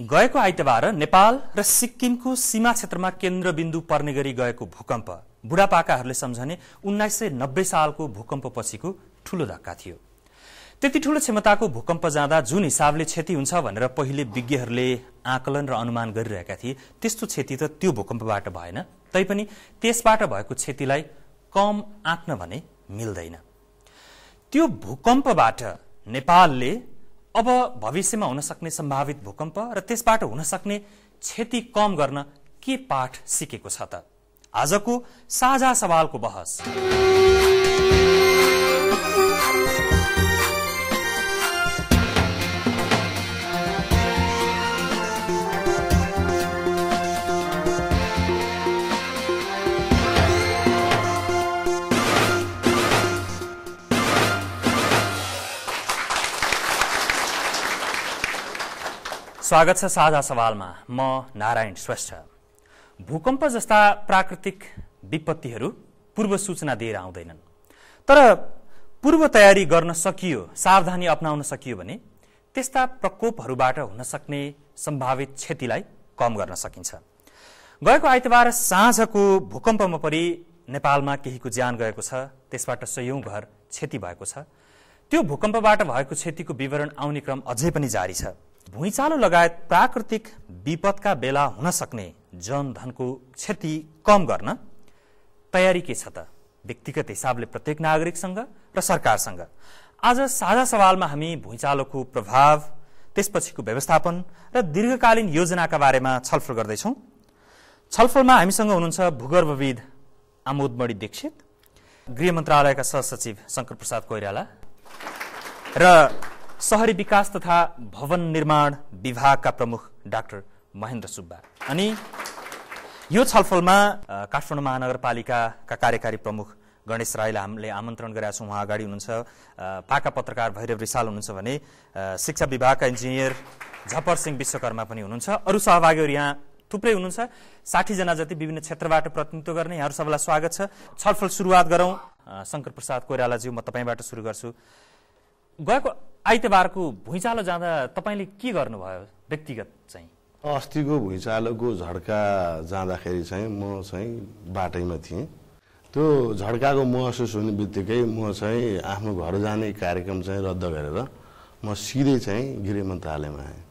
गएको आइतबार नेपाल र सिक्किमको सीमा क्षेत्रमा केन्द्रबिन्दु पर्ने गरी गएको भूकम्प बुढापाकाहरूले सम्झने उन्नाइस सय नब्बे सालको भूकम्पपछिको ठूलो धक्का थियो त्यति ठूलो क्षमताको भूकम्प जाँदा जुन हिसाबले क्षति हुन्छ भनेर पहिले विज्ञहरूले आकलन र अनुमान गरिरहेका थिए त्यस्तो क्षति त त्यो भूकम्पबाट भएन तैपनि त्यसबाट भएको क्षतिलाई कम आँक्न भने मिल्दैन त्यो भूकम्पबाट नेपालले अब भविष्यमा हुन सक्ने सम्भावित भूकम्प र त्यसबाट हुन सक्ने क्षति कम गर्न के पाठ सिकेको छ त आजको साझा सवालको बहस स्वागत छ साझा सवालमा म नारायण श्रेष्ठ भूकम्प जस्ता प्राकृतिक विपत्तिहरू पूर्व सूचना दिएर आउँदैनन् तर पूर्व तयारी गर्न सकियो सावधानी अप्नाउन सकियो भने त्यस्ता प्रकोपहरूबाट हुन सक्ने सम्भावित क्षतिलाई कम गर्न सकिन्छ गएको आइतबार साँझको भूकम्पमा परि नेपालमा केहीको ज्यान गएको छ त्यसबाट सयौँ घर क्षति भएको छ त्यो भूकम्पबाट भएको क्षतिको विवरण आउने क्रम अझै पनि जारी छ भुइँचालो लगायत प्राकृतिक विपदका बेला हुन सक्ने जनधनको क्षति कम गर्न तयारी के छ त व्यक्तिगत हिसाबले प्रत्येक नागरिकसँग र सरकारसँग आज साझा सवालमा हामी भुइँचालोको प्रभाव त्यसपछिको व्यवस्थापन र दीर्घकालीन योजनाका बारेमा छलफल गर्दैछौँ छलफलमा हामीसँग हुनुहुन्छ भूगर्भविद आमोदमणि दीक्षित गृह मन्त्रालयका सहसचिव शङ्कर प्रसाद कोइराला र सहरी विकास तथा भवन निर्माण विभागका प्रमुख डाक्टर महेन्द्र सुब्बा अनि यो छलफलमा काठमाडौँ महानगरपालिकाका कार्यकारी प्रमुख गणेश राईलाई हामीले आमन्त्रण गरेका छौँ उहाँ अगाडि हुनुहुन्छ पाका पत्रकार भैरव रिसाल हुनुहुन्छ भने शिक्षा विभागका इन्जिनियर झपर सिंह विश्वकर्मा पनि हुनुहुन्छ अरू सहभागीहरू यहाँ थुप्रै हुनुहुन्छ साठीजना जति विभिन्न क्षेत्रबाट प्रतिनिधित्व गर्ने यहाँहरू सबैलाई स्वागत छ छलफल सुरुवात गरौँ शङ्कर प्रसाद कोइरालाज्यू म तपाईँबाट सुरु गर्छु गएको आइतबारको भुइँचालो जाँदा तपाईँले के गर्नुभयो व्यक्तिगत चाहिँ अस्तिको भुइँचालोको झड्का जाँदाखेरि चाहिँ म चाहिँ बाटैमा थिएँ त्यो झड्काको महसुस हुने बित्तिकै म चाहिँ आफ्नो घर जाने कार्यक्रम चाहिँ रद्द गरेर म सिधै चाहिँ गृह मन्त्रालयमा आएँ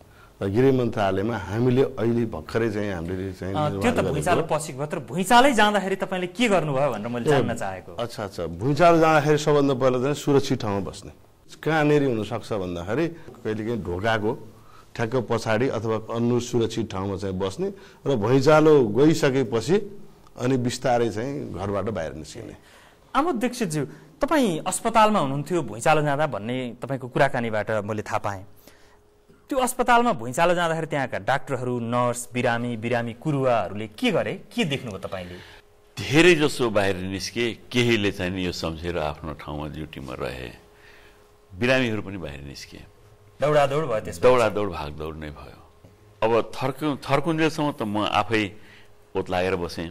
र गृह मन्त्रालयमा हामीले अहिले भर्खरै चाहिँ हामीले चाहिँ त्यो त भुइँचालो मात्र भुइँचालै जाँदाखेरि तपाईँले के गर्नुभयो भनेर मैले जान्न चाहेको अच्छा अच्छा भुइँचालो जाँदाखेरि सबभन्दा पहिला चाहिँ सुरक्षित ठाउँमा बस्ने कहाँनिर हुनसक्छ भन्दाखेरि कहिलेकाहीँ ढोकाको ठ्याक्क पछाडि अथवा अन्य सुरक्षित ठाउँमा चाहिँ बस्ने र भैँचालो गइसकेपछि अनि बिस्तारै चाहिँ घरबाट बाहिर निस्किने अब दीक्षितज्यू तपाईँ अस्पतालमा हुनुहुन्थ्यो भुइँचालो जाँदा भन्ने तपाईँको कुराकानीबाट मैले थाहा पाएँ त्यो अस्पतालमा भुइँचालो जाँदाखेरि त्यहाँका डाक्टरहरू नर्स बिरामी बिरामी कुरुवाहरूले के गरे के देख्नुभयो तपाईँले धेरै जसो बाहिर निस्के केहीले चाहिँ यो सम्झेर आफ्नो ठाउँमा ड्युटीमा रहे बिरामीहरू पनि बाहिर निस्किए दौडादौड भयो त्यस दौडादौड भागदौड नै भयो अब थर्क थर्कुन्जेलसम्म त म आफै ओत लागेर बसेँ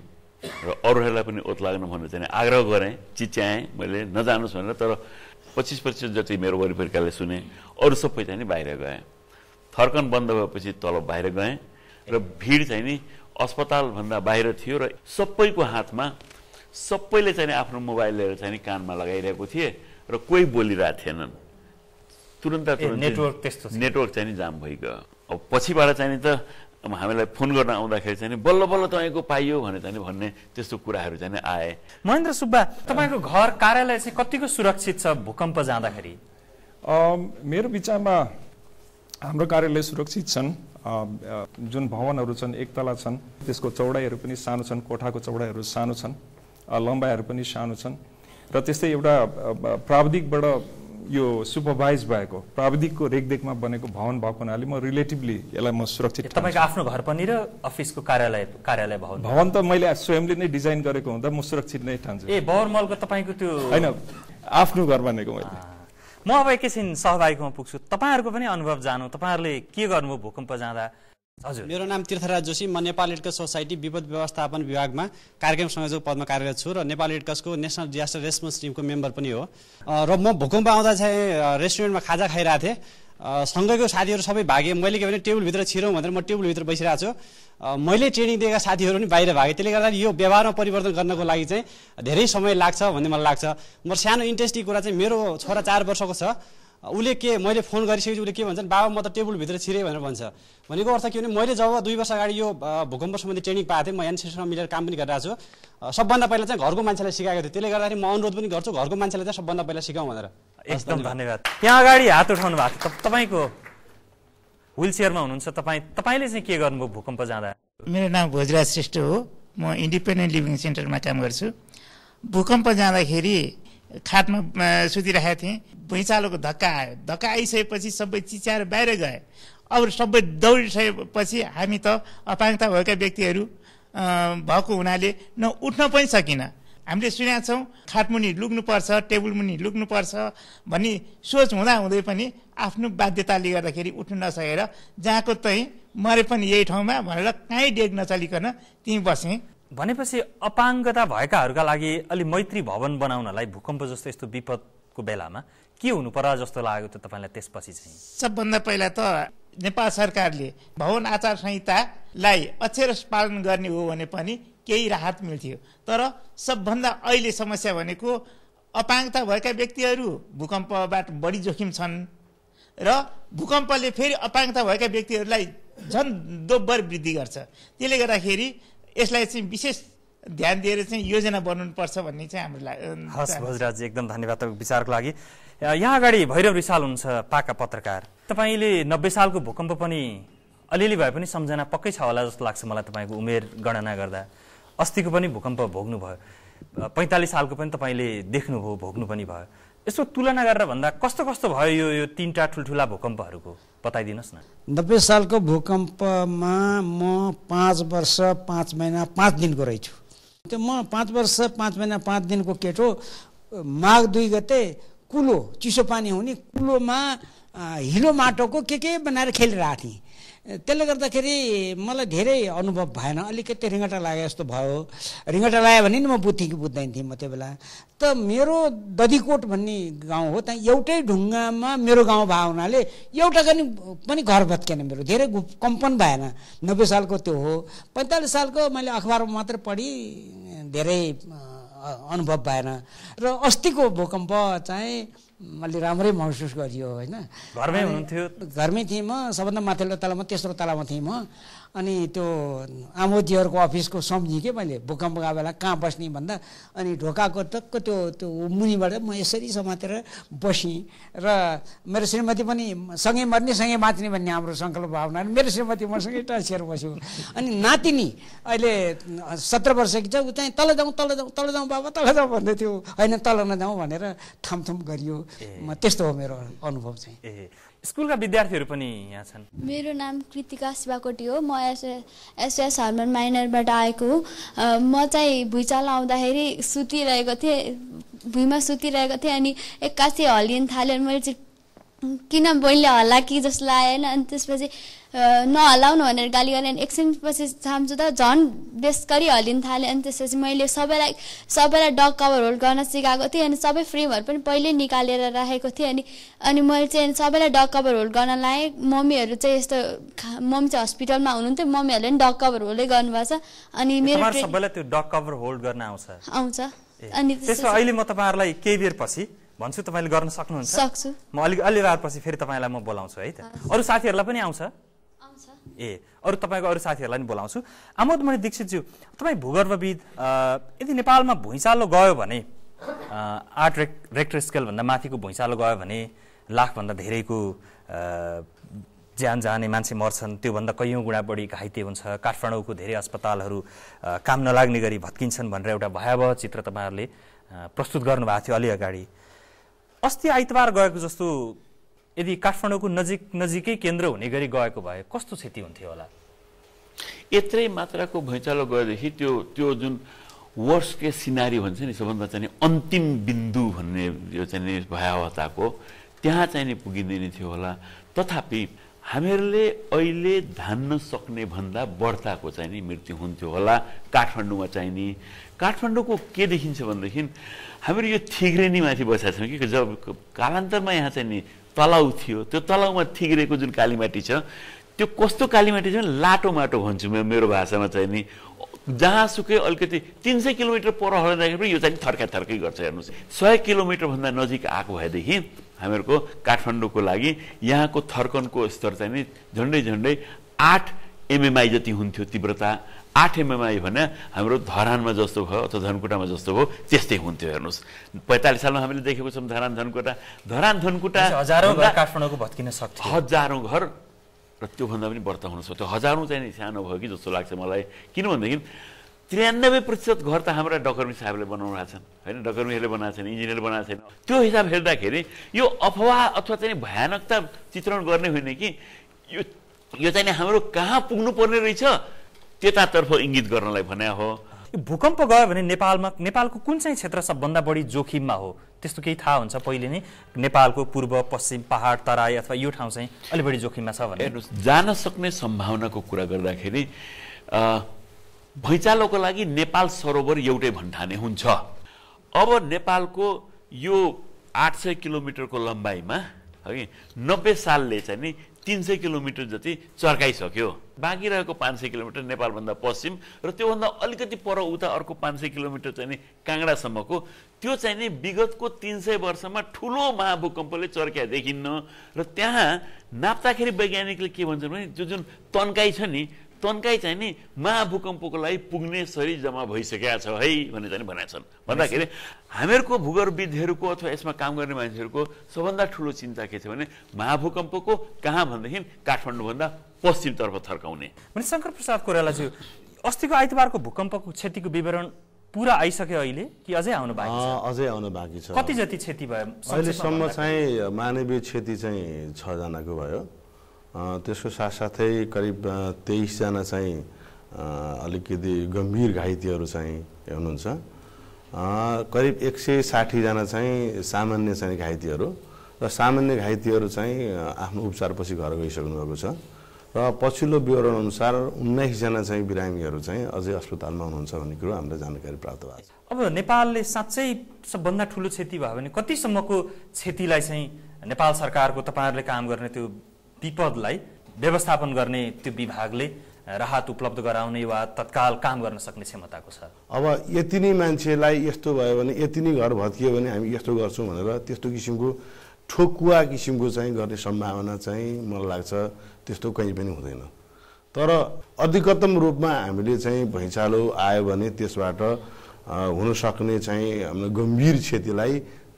र अरूहरूलाई पनि ओत लाग्नु भनेर चाहिँ आग्रह गरेँ चिच्याएँ मैले नजानुहोस् भनेर तर पच्चिस पच्चिस जति मेरो वरिपरिकाले सुने अरू सबै चाहिँ नि बाहिर गएँ थर्कन बन्द भएपछि तल बाहिर गएँ र भिड चाहिँ नि अस्पतालभन्दा बाहिर थियो र सबैको हातमा सबैले चाहिँ आफ्नो मोबाइल लिएर चाहिँ नि कानमा लगाइरहेको थिए र कोही बोलिरहेको थिएनन् तुरन्त नेटवर्क त्यस्तो नेटवर्क चाहिँ नि जाम भइगयो अब पछिबाट चाहिँ नि त अब हामीलाई फोन गर्न आउँदाखेरि चाहिँ बल्ल बल्ल तपाईँको पाइयो भनेर चाहिँ भन्ने त्यस्तो कुराहरू चाहिँ आए महेन्द्र सुब्बा तपाईँको घर कार्यालय चाहिँ कतिको सुरक्षित छ भूकम्प जाँदाखेरि मेरो विचारमा हाम्रो कार्यालय सुरक्षित छन् जुन भवनहरू छन् एक तला छन् त्यसको चौडाइहरू पनि सानो छन् कोठाको चौडाइहरू सानो छन् लम्बाइहरू पनि सानो छन् र त्यस्तै एउटा प्राविधिकबाट यो सुपरभाइज भएको प्राविधिकको रेखदेखमा बनेको भवन भएको हुनाले म रिलेटिभली यसलाई म सुरक्षित तपाईँको आफ्नो घर पनि र अफिसको कार्यालय कार्यालय भवन भवन त मैले स्वयंले नै डिजाइन गरेको हुँदा म सुरक्षित नै ठान्छु ए भवन मलको तपाईँको त्यो होइन आफ्नो घर भनेको मैले म अब एकैछिन सहभागीकोमा पुग्छु तपाईँहरूको पनि अनुभव जानु तपाईँहरूले के गर्नुभयो भूकम्प जाँदा हजुर मेरो नाम तीर्थराज जोशी म नेपाल एडकस सोसाइटी विपद व्यवस्थापन विभागमा कार्यक्रम संयोजक पदमा कार्यरत छु र नेपाल एडकसको नेसनल डिजास्टर रेस्पोन्स टिमको मेम्बर पनि हो र म भूकम्प आउँदा चाहिँ रेस्टुरेन्टमा खाजा खाइरहेको थिएँ सँगैको साथीहरू सबै भागे मैले के भने टेबलभित्र छिरौँ भनेर म टेबलभित्र बसिरहेको छु मैले ट्रेनिङ दिएका साथीहरू पनि बाहिर भागे त्यसले गर्दा यो व्यवहारमा परिवर्तन गर्नको लागि चाहिँ धेरै समय लाग्छ भन्ने मलाई लाग्छ म सानो इन्ट्रेस्टिङ कुरा चाहिँ मेरो छोरा चार वर्षको छ उसले के मैले फोन गरिसकेपछि उसले के भन्छन् बाबा म त टेबलभित्र छिरेँ भनेर भन्छ भनेको अर्थ के भने मैले जब दुई वर्ष अगाडि यो भूकम्प सम्बन्धी ट्रेनिङ पाएको थिएँ म एनसिएसँग मिलेर काम पनि गरिरहेको छु सबभन्दा पहिला चाहिँ घरको मान्छेलाई सिकाएको थियो त्यसले गर्दाखेरि म अनुरोध पनि गर्छु घरको मान्छेलाई चाहिँ सबभन्दा पहिला सिकाउँ भनेर एकदम धन्यवाद त्यहाँ अगाडि हात उठाउनु भएको थियो तपाईँको विल चेयरमा हुनुहुन्छ तपाईँ तपाईँले चाहिँ के गर्नुभयो भूकम्प जाँदा मेरो नाम भोजराज श्रेष्ठ हो म इन्डिपेन्डेन्ट लिभिङ सेन्टरमा काम गर्छु भूकम्प जाँदाखेरि खाटमा सुतिरहेका थिएँ भुइँचालोको धक्का आयो धक्का आइसकेपछि सबै चिच्याएर बाहिर गए अब सबै दौडिसकेपछि हामी त अपाङ्गता भएका व्यक्तिहरू भएको हुनाले न उठ्न पनि सकिनँ हामीले सुनेका छौँ खाटमुनि लुग्नुपर्छ टेबलमुनि लुग्नुपर्छ भन्ने सोच हुँदा हुँदै पनि आफ्नो बाध्यताले गर्दाखेरि उठ्नु नसकेर जहाँको तहीँ मरे पनि यही ठाउँमा भनेर काहीँ डेग नचलिकन त्यहीँ बसेँ भनेपछि अपाङ्गता भएकाहरूका लागि अलि मैत्री भवन बनाउनलाई भूकम्प जस्तो यस्तो विपदको बेलामा के हुनु पर्ला जस्तो लाग्यो त तपाईँलाई त्यसपछि चाहिँ सबभन्दा पहिला त नेपाल सरकारले भवन आचार संहितालाई अक्षर पालन गर्ने हो भने पनि केही राहत मिल्थ्यो तर सबभन्दा अहिले समस्या भनेको अपाङ्गता भएका व्यक्तिहरू भूकम्पबाट बढी जोखिम छन् र भूकम्पले फेरि अपाङ्गता भएका व्यक्तिहरूलाई झन् दोब्बर वृद्धि गर्छ त्यसले गर्दाखेरि यसलाई चाहिँ विशेष ध्यान दिएर चाहिँ योजना बनाउनुपर्छ भन्ने चाहिँ हाम्रो हस् भोजराजी एकदम धन्यवाद तपाईँको विचारको लागि यहाँ अगाडि भैरव रिसाल हुनुहुन्छ पाका पत्रकार तपाईँले नब्बे सालको भूकम्प पनि अलिअलि भए पनि सम्झना पक्कै छ होला जस्तो लाग्छ मलाई तपाईँको उमेर गणना गर्दा अस्तिको पनि भूकम्प भोग्नुभयो पैँतालिस सालको पनि तपाईँले देख्नुभयो भोग्नु पनि भयो यसो तुलना गरेर भन्दा कस्तो कस्तो भयो यो यो तिनवटा ठुल्ठुला भूकम्पहरूको बताइदिनुहोस् न नब्बे सालको भूकम्पमा म पाँच वर्ष पाँच महिना पाँच दिनको रहेछु त्यो म पाँच वर्ष पाँच महिना पाँच दिनको केटो माघ दुई गते कुलो चिसो पानी हुने कुलोमा हिलो माटोको के के बनाएर खेलिरहेको थिएँ त्यसले गर्दाखेरि मलाई धेरै अनुभव भएन अलिकति रिङ्गटा लाग्यो जस्तो भयो रिङ्गटा लाग्यो भने नि म बुझ्थेँ कि बुझ्दैन थिएँ म त्यो बेला त मेरो दधिकोट भन्ने गाउँ हो त्यहाँ एउटै ढुङ्गामा मेरो गाउँ भएको हुनाले एउटा पनि पनि घर भत्केन मेरो धेरै कम्पन भएन नब्बे सालको त्यो हो पैँतालिस सालको मैले अखबारमा मात्र पढी धेरै अनुभव भएन र अस्तिको भूकम्प चाहिँ मैले राम्रै महसुस गरियो होइन घरमै हुनुहुन्थ्यो घरमै थिएँ म सबभन्दा माथिल्लो तलामा तेस्रो तलामा थिएँ म अनि त्यो आमोदीहरूको अफिसको सम्झिएँ कि मैले भूकम्पको बेला कहाँ बस्ने भन्दा अनि ढोकाको टक्क त्यो त्यो मुनिबाट म यसरी समातेर बसेँ र मेरो श्रीमती पनि सँगै मर्ने सँगै बाँच्ने भन्ने हाम्रो सङ्कल्प भावना मेरो श्रीमती मसँगै टाँसिएर बस्यो अनि नातिनी अहिले सत्र वर्षकी छ ऊ चाहिँ तल जाउँ तल जाउँ तल जाउँ बाबा तल जाउँ भन्दै थियो होइन तल नजाउँ भनेर थामथुम गरियो म त्यस्तो हो मेरो अनुभव चाहिँ स्कुलका विद्यार्थीहरू पनि यहाँ छन् मेरो नाम कृतिका शिवाकोटी हो म एसएस एसएस हर्मन माइनरबाट आएको हो म चाहिँ भुइँचाल आउँदाखेरि सुतिरहेको थिएँ भुइँमा सुतिरहेको थिएँ अनि एक्कासी हल्लिन थालेर मैले चाहिँ किन बहिनीले हल्ला कि जस्तो लागेन अनि त्यसपछि नहलाउनु भनेर गाली गरेँ अनि एकछिनपछि साम्चु त झन् बेस गरी थालेँ अनि त्यसपछि मैले सबैलाई सबैलाई डग कभर होल्ड गर्न सिकाएको थिएँ अनि सबै फ्रेमहरू पनि पहिल्यै निकालेर राखेको थिएँ अनि अनि मैले चाहिँ सबैलाई डग कभर होल्ड गर्न लाएँ मम्मीहरू चाहिँ यस्तो मम्मी चाहिँ हस्पिटलमा हुनुहुन्थ्यो मम्मीहरूले पनि डग कभर होल्डै गर्नुभएको छ अनि मेरो सबैलाई त्यो डग कभर होल्ड गर्न आउँछ आउँछ अनि त्यसपछि अहिले म तपाईँहरूलाई केही बेर पछि भन्छु तपाईँले गर्न सक्नुहुन्छ सक्छु म अलिक अलि पछि फेरि तपाईँलाई म बोलाउँछु है त अरू साथीहरूलाई पनि आउँछ ए अरू तपाईँको अरू साथीहरूलाई पनि बोलाउँछु आमोद आमोदमणि दीक्षितज्यू तपाईँ भूगर्भविद यदि नेपालमा भुइँचालो गयो भने आठ रेक रेक्टर स्केलभन्दा माथिको भुइँचालो गयो भने लाखभन्दा धेरैको ज्यान जाने मान्छे मर्छन् त्योभन्दा कैयौँ गुणा बढी घाइते हुन्छ काठमाडौँको धेरै अस्पतालहरू काम नलाग्ने गरी भत्किन्छन् भनेर एउटा भयावह चित्र तपाईँहरूले प्रस्तुत गर्नुभएको थियो अलि अगाडि अस्ति आइतबार गएको जस्तो यदि काठमाडौँको नजिक नजिकै केन्द्र हुने गरी गएको भए कस्तो क्षति हुन्थ्यो होला यत्रै मात्राको भैँचालो गएदेखि त्यो त्यो जुन वर्स के सिनारी भन्छ नि सबभन्दा चाहिँ अन्तिम बिन्दु भन्ने यो चाहिँ भयावताको त्यहाँ चाहिँ नि पुगिँदैन थियो होला तथापि हामीहरूले अहिले धान्न सक्ने भन्दा बढ्ताको चाहिँ नि मृत्यु हुन्थ्यो होला काठमाडौँमा चाहिँ नि काठमाडौँको के देखिन्छ भनेदेखि हामीहरू यो थिग्रेनीमाथि बसेका छौँ कि जब कालान्तरमा यहाँ चाहिँ नि तलाउ थियो त्यो तलाउमा थिग्रेको जुन कालीमाटी छ त्यो कस्तो कालीमाटी छ लाटो माटो भन्छु म मेरो भाषामा चाहिँ नि जहाँसुकै अलिकति तिन सय किलोमिटर पर हराउँदाखेरि यो चाहिँ थर्का थर्कै गर्छ हेर्नुहोस् सय किलोमिटरभन्दा नजिक आएको भएदेखि हामीहरूको काठमाडौँको लागि यहाँको थर्कनको स्तर चाहिँ नि झन्डै झन्डै आठ एमएमआई जति हुन्थ्यो तीव्रता आठ एमएमआई भने हाम्रो धरानमा जस्तो भयो अथवा धनकुटामा जस्तो भयो त्यस्तै हुन्थ्यो हेर्नुहोस् पैँतालिस सालमा हामीले देखेको छौँ धरान धनकुटा धरान धनकुटा हजारौँ घर काठमाडौँको भत्किन सक्छ हजारौँ घर र त्योभन्दा पनि व्रत हुन सक्थ्यो हजारौँ चाहिँ सानो भयो कि जस्तो लाग्छ मलाई किनभनेदेखि त्रियानब्बे प्रतिशत घर त हाम्रा डकर्मी साहेबले बनाउनु भएको छन् होइन डकर्मीहरूले बनाएको छैन इन्जिनियरले बनाएको छैन त्यो हिसाब हेर्दाखेरि यो अफवाह अथवा चाहिँ भयानकता चित्रण गर्ने होइन कि यो यो चाहिँ हाम्रो कहाँ पुग्नुपर्ने रहेछ त्यतातर्फ इङ्गित गर्नलाई भने हो भूकम्प गयो भने नेपालमा नेपालको कुन चाहिँ क्षेत्र सबभन्दा बढी जोखिममा हो त्यस्तो केही थाहा हुन्छ पहिले नै नेपालको पूर्व पश्चिम पहाड तराई अथवा यो ठाउँ चाहिँ अलि बढी जोखिममा छ भने जान सक्ने सम्भावनाको कुरा गर्दाखेरि भैँचालोको लागि नेपाल सरोवर एउटै भन्ठाने हुन्छ अब नेपालको यो आठ सय किलोमिटरको लम्बाइमा है नब्बे सालले चाहिँ नि तिन सय किलोमिटर जति चर्काइसक्यो बाँकी रहेको पाँच सय किलोमिटर नेपालभन्दा पश्चिम र त्योभन्दा अलिकति पर उता अर्को पाँच सय किलोमिटर चाहिँ नि काङ्डासम्मको त्यो चाहिँ नि विगतको तिन सय वर्षमा ठुलो महाभूकम्पले चर्किया देखिन्न र त्यहाँ नाप्दाखेरि वैज्ञानिकले के भन्छन् भने जो जुन तन्काइ छ नि तन्काइ चाहिँ नि महाभूकम्पको लागि पुग्ने सरी जम्मा भइसकेका छ है भनेर चाहिँ भनेछन् भन्दाखेरि हामीहरूको भूगर्भविदहरूको अथवा यसमा काम गर्ने मान्छेहरूको सबभन्दा ठुलो चिन्ता के थियो भने महाभूकम्पको कहाँ भनेदेखि काठमाडौँभन्दा पश्चिमतर्फ थर्काउने भने शङ्कर प्रसाद कोइरालाज्यू अस्तिको आइतबारको भूकम्पको क्षतिको विवरण पुरा आइसक्यो अहिले कि अझै आउनु बाँकी छ अझै आउनु बाँकी छ कति जति क्षति भयो अहिलेसम्म चाहिँ मानवीय क्षति चाहिँ छजनाको भयो त्यसको साथसाथै करिब तेइसजना चाहिँ अलिकति गम्भीर घाइतेहरू चाहिँ हुनुहुन्छ करिब एक सय साठीजना चाहिँ सामान्य चाहिँ घाइतेहरू र सामान्य घाइतेहरू चाहिँ आफ्नो उपचारपछि घर गइसक्नुभएको छ र पछिल्लो विवरण अनुसार उन्नाइसजना चाहिँ बिरामीहरू चाहिँ अझै अस्पतालमा हुनुहुन्छ भन्ने कुरो हामीलाई जानकारी प्राप्त भएको छ अब नेपालले साँच्चै सबभन्दा ठुलो क्षति भयो भने कतिसम्मको क्षतिलाई चाहिँ नेपाल सरकारको तपाईँहरूले काम गर्ने त्यो विपदलाई व्यवस्थापन गर्ने त्यो विभागले राहत उपलब्ध गराउने वा तत्काल काम गर्न सक्ने क्षमताको छ अब यति नै मान्छेलाई यस्तो भयो भने यति नै घर भत्कियो भने हामी यस्तो गर्छौँ भनेर त्यस्तो किसिमको ठोकुवा किसिमको चाहिँ गर्ने सम्भावना चाहिँ मलाई लाग्छ त्यस्तो कहीँ पनि हुँदैन तर अधिकतम रूपमा हामीले चाहिँ भैँचालो आयो भने त्यसबाट हुनसक्ने चाहिँ हाम्रो गम्भीर क्षतिलाई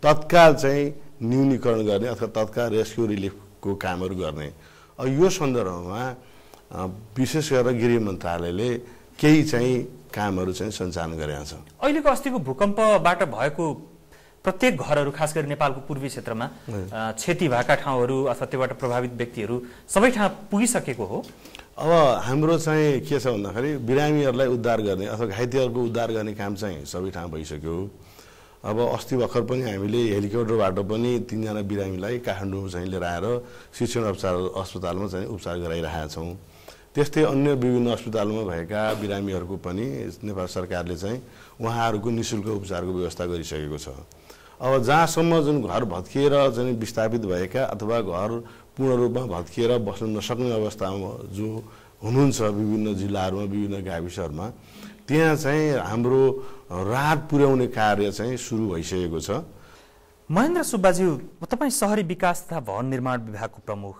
तत्काल चाहिँ न्यूनीकरण गर्ने अथवा तत्काल रेस्क्यु रिलिफ को कामहरू गर्ने अब यो सन्दर्भमा विशेष गरेर गृह मन्त्रालयले केही चाहिँ कामहरू चाहिँ सञ्चालन गरेका छन् अहिलेको अस्तिको भूकम्पबाट भएको प्रत्येक घरहरू खास गरी नेपालको पूर्वी क्षेत्रमा क्षति भएका ठाउँहरू अथवा त्योबाट प्रभावित व्यक्तिहरू सबै ठाउँ पुगिसकेको हो अब हाम्रो चाहिँ के छ भन्दाखेरि बिरामीहरूलाई उद्धार गर्ने अथवा घाइतेहरूको उद्धार गर्ने काम चाहिँ सबै ठाउँ भइसक्यो अब अस्ति भर्खर पनि हामीले हेलिकप्टरबाट पनि तिनजना बिरामीलाई काठमाडौँ चाहिँ लिएर आएर शिक्षण उपचार अस्पतालमा चाहिँ उपचार गराइरहेका छौँ त्यस्तै अन्य विभिन्न अस्पतालमा भएका बिरामीहरूको पनि नेपाल सरकारले चाहिँ उहाँहरूको नि शुल्क उपचारको व्यवस्था गरिसकेको छ अब जहाँसम्म जुन घर भत्किएर चाहिँ विस्थापित भएका अथवा घर पूर्ण रूपमा भत्किएर बस्न नसक्ने अवस्थामा जो हुनुहुन्छ विभिन्न जिल्लाहरूमा विभिन्न गाविसहरूमा त्यहाँ चाहिँ हाम्रो राहत पुर्याउने कार्य चाहिँ सुरु भइसकेको छ महेन्द्र सुब्बाज्यू तपाईँ सहरी विकास तथा भवन निर्माण विभागको प्रमुख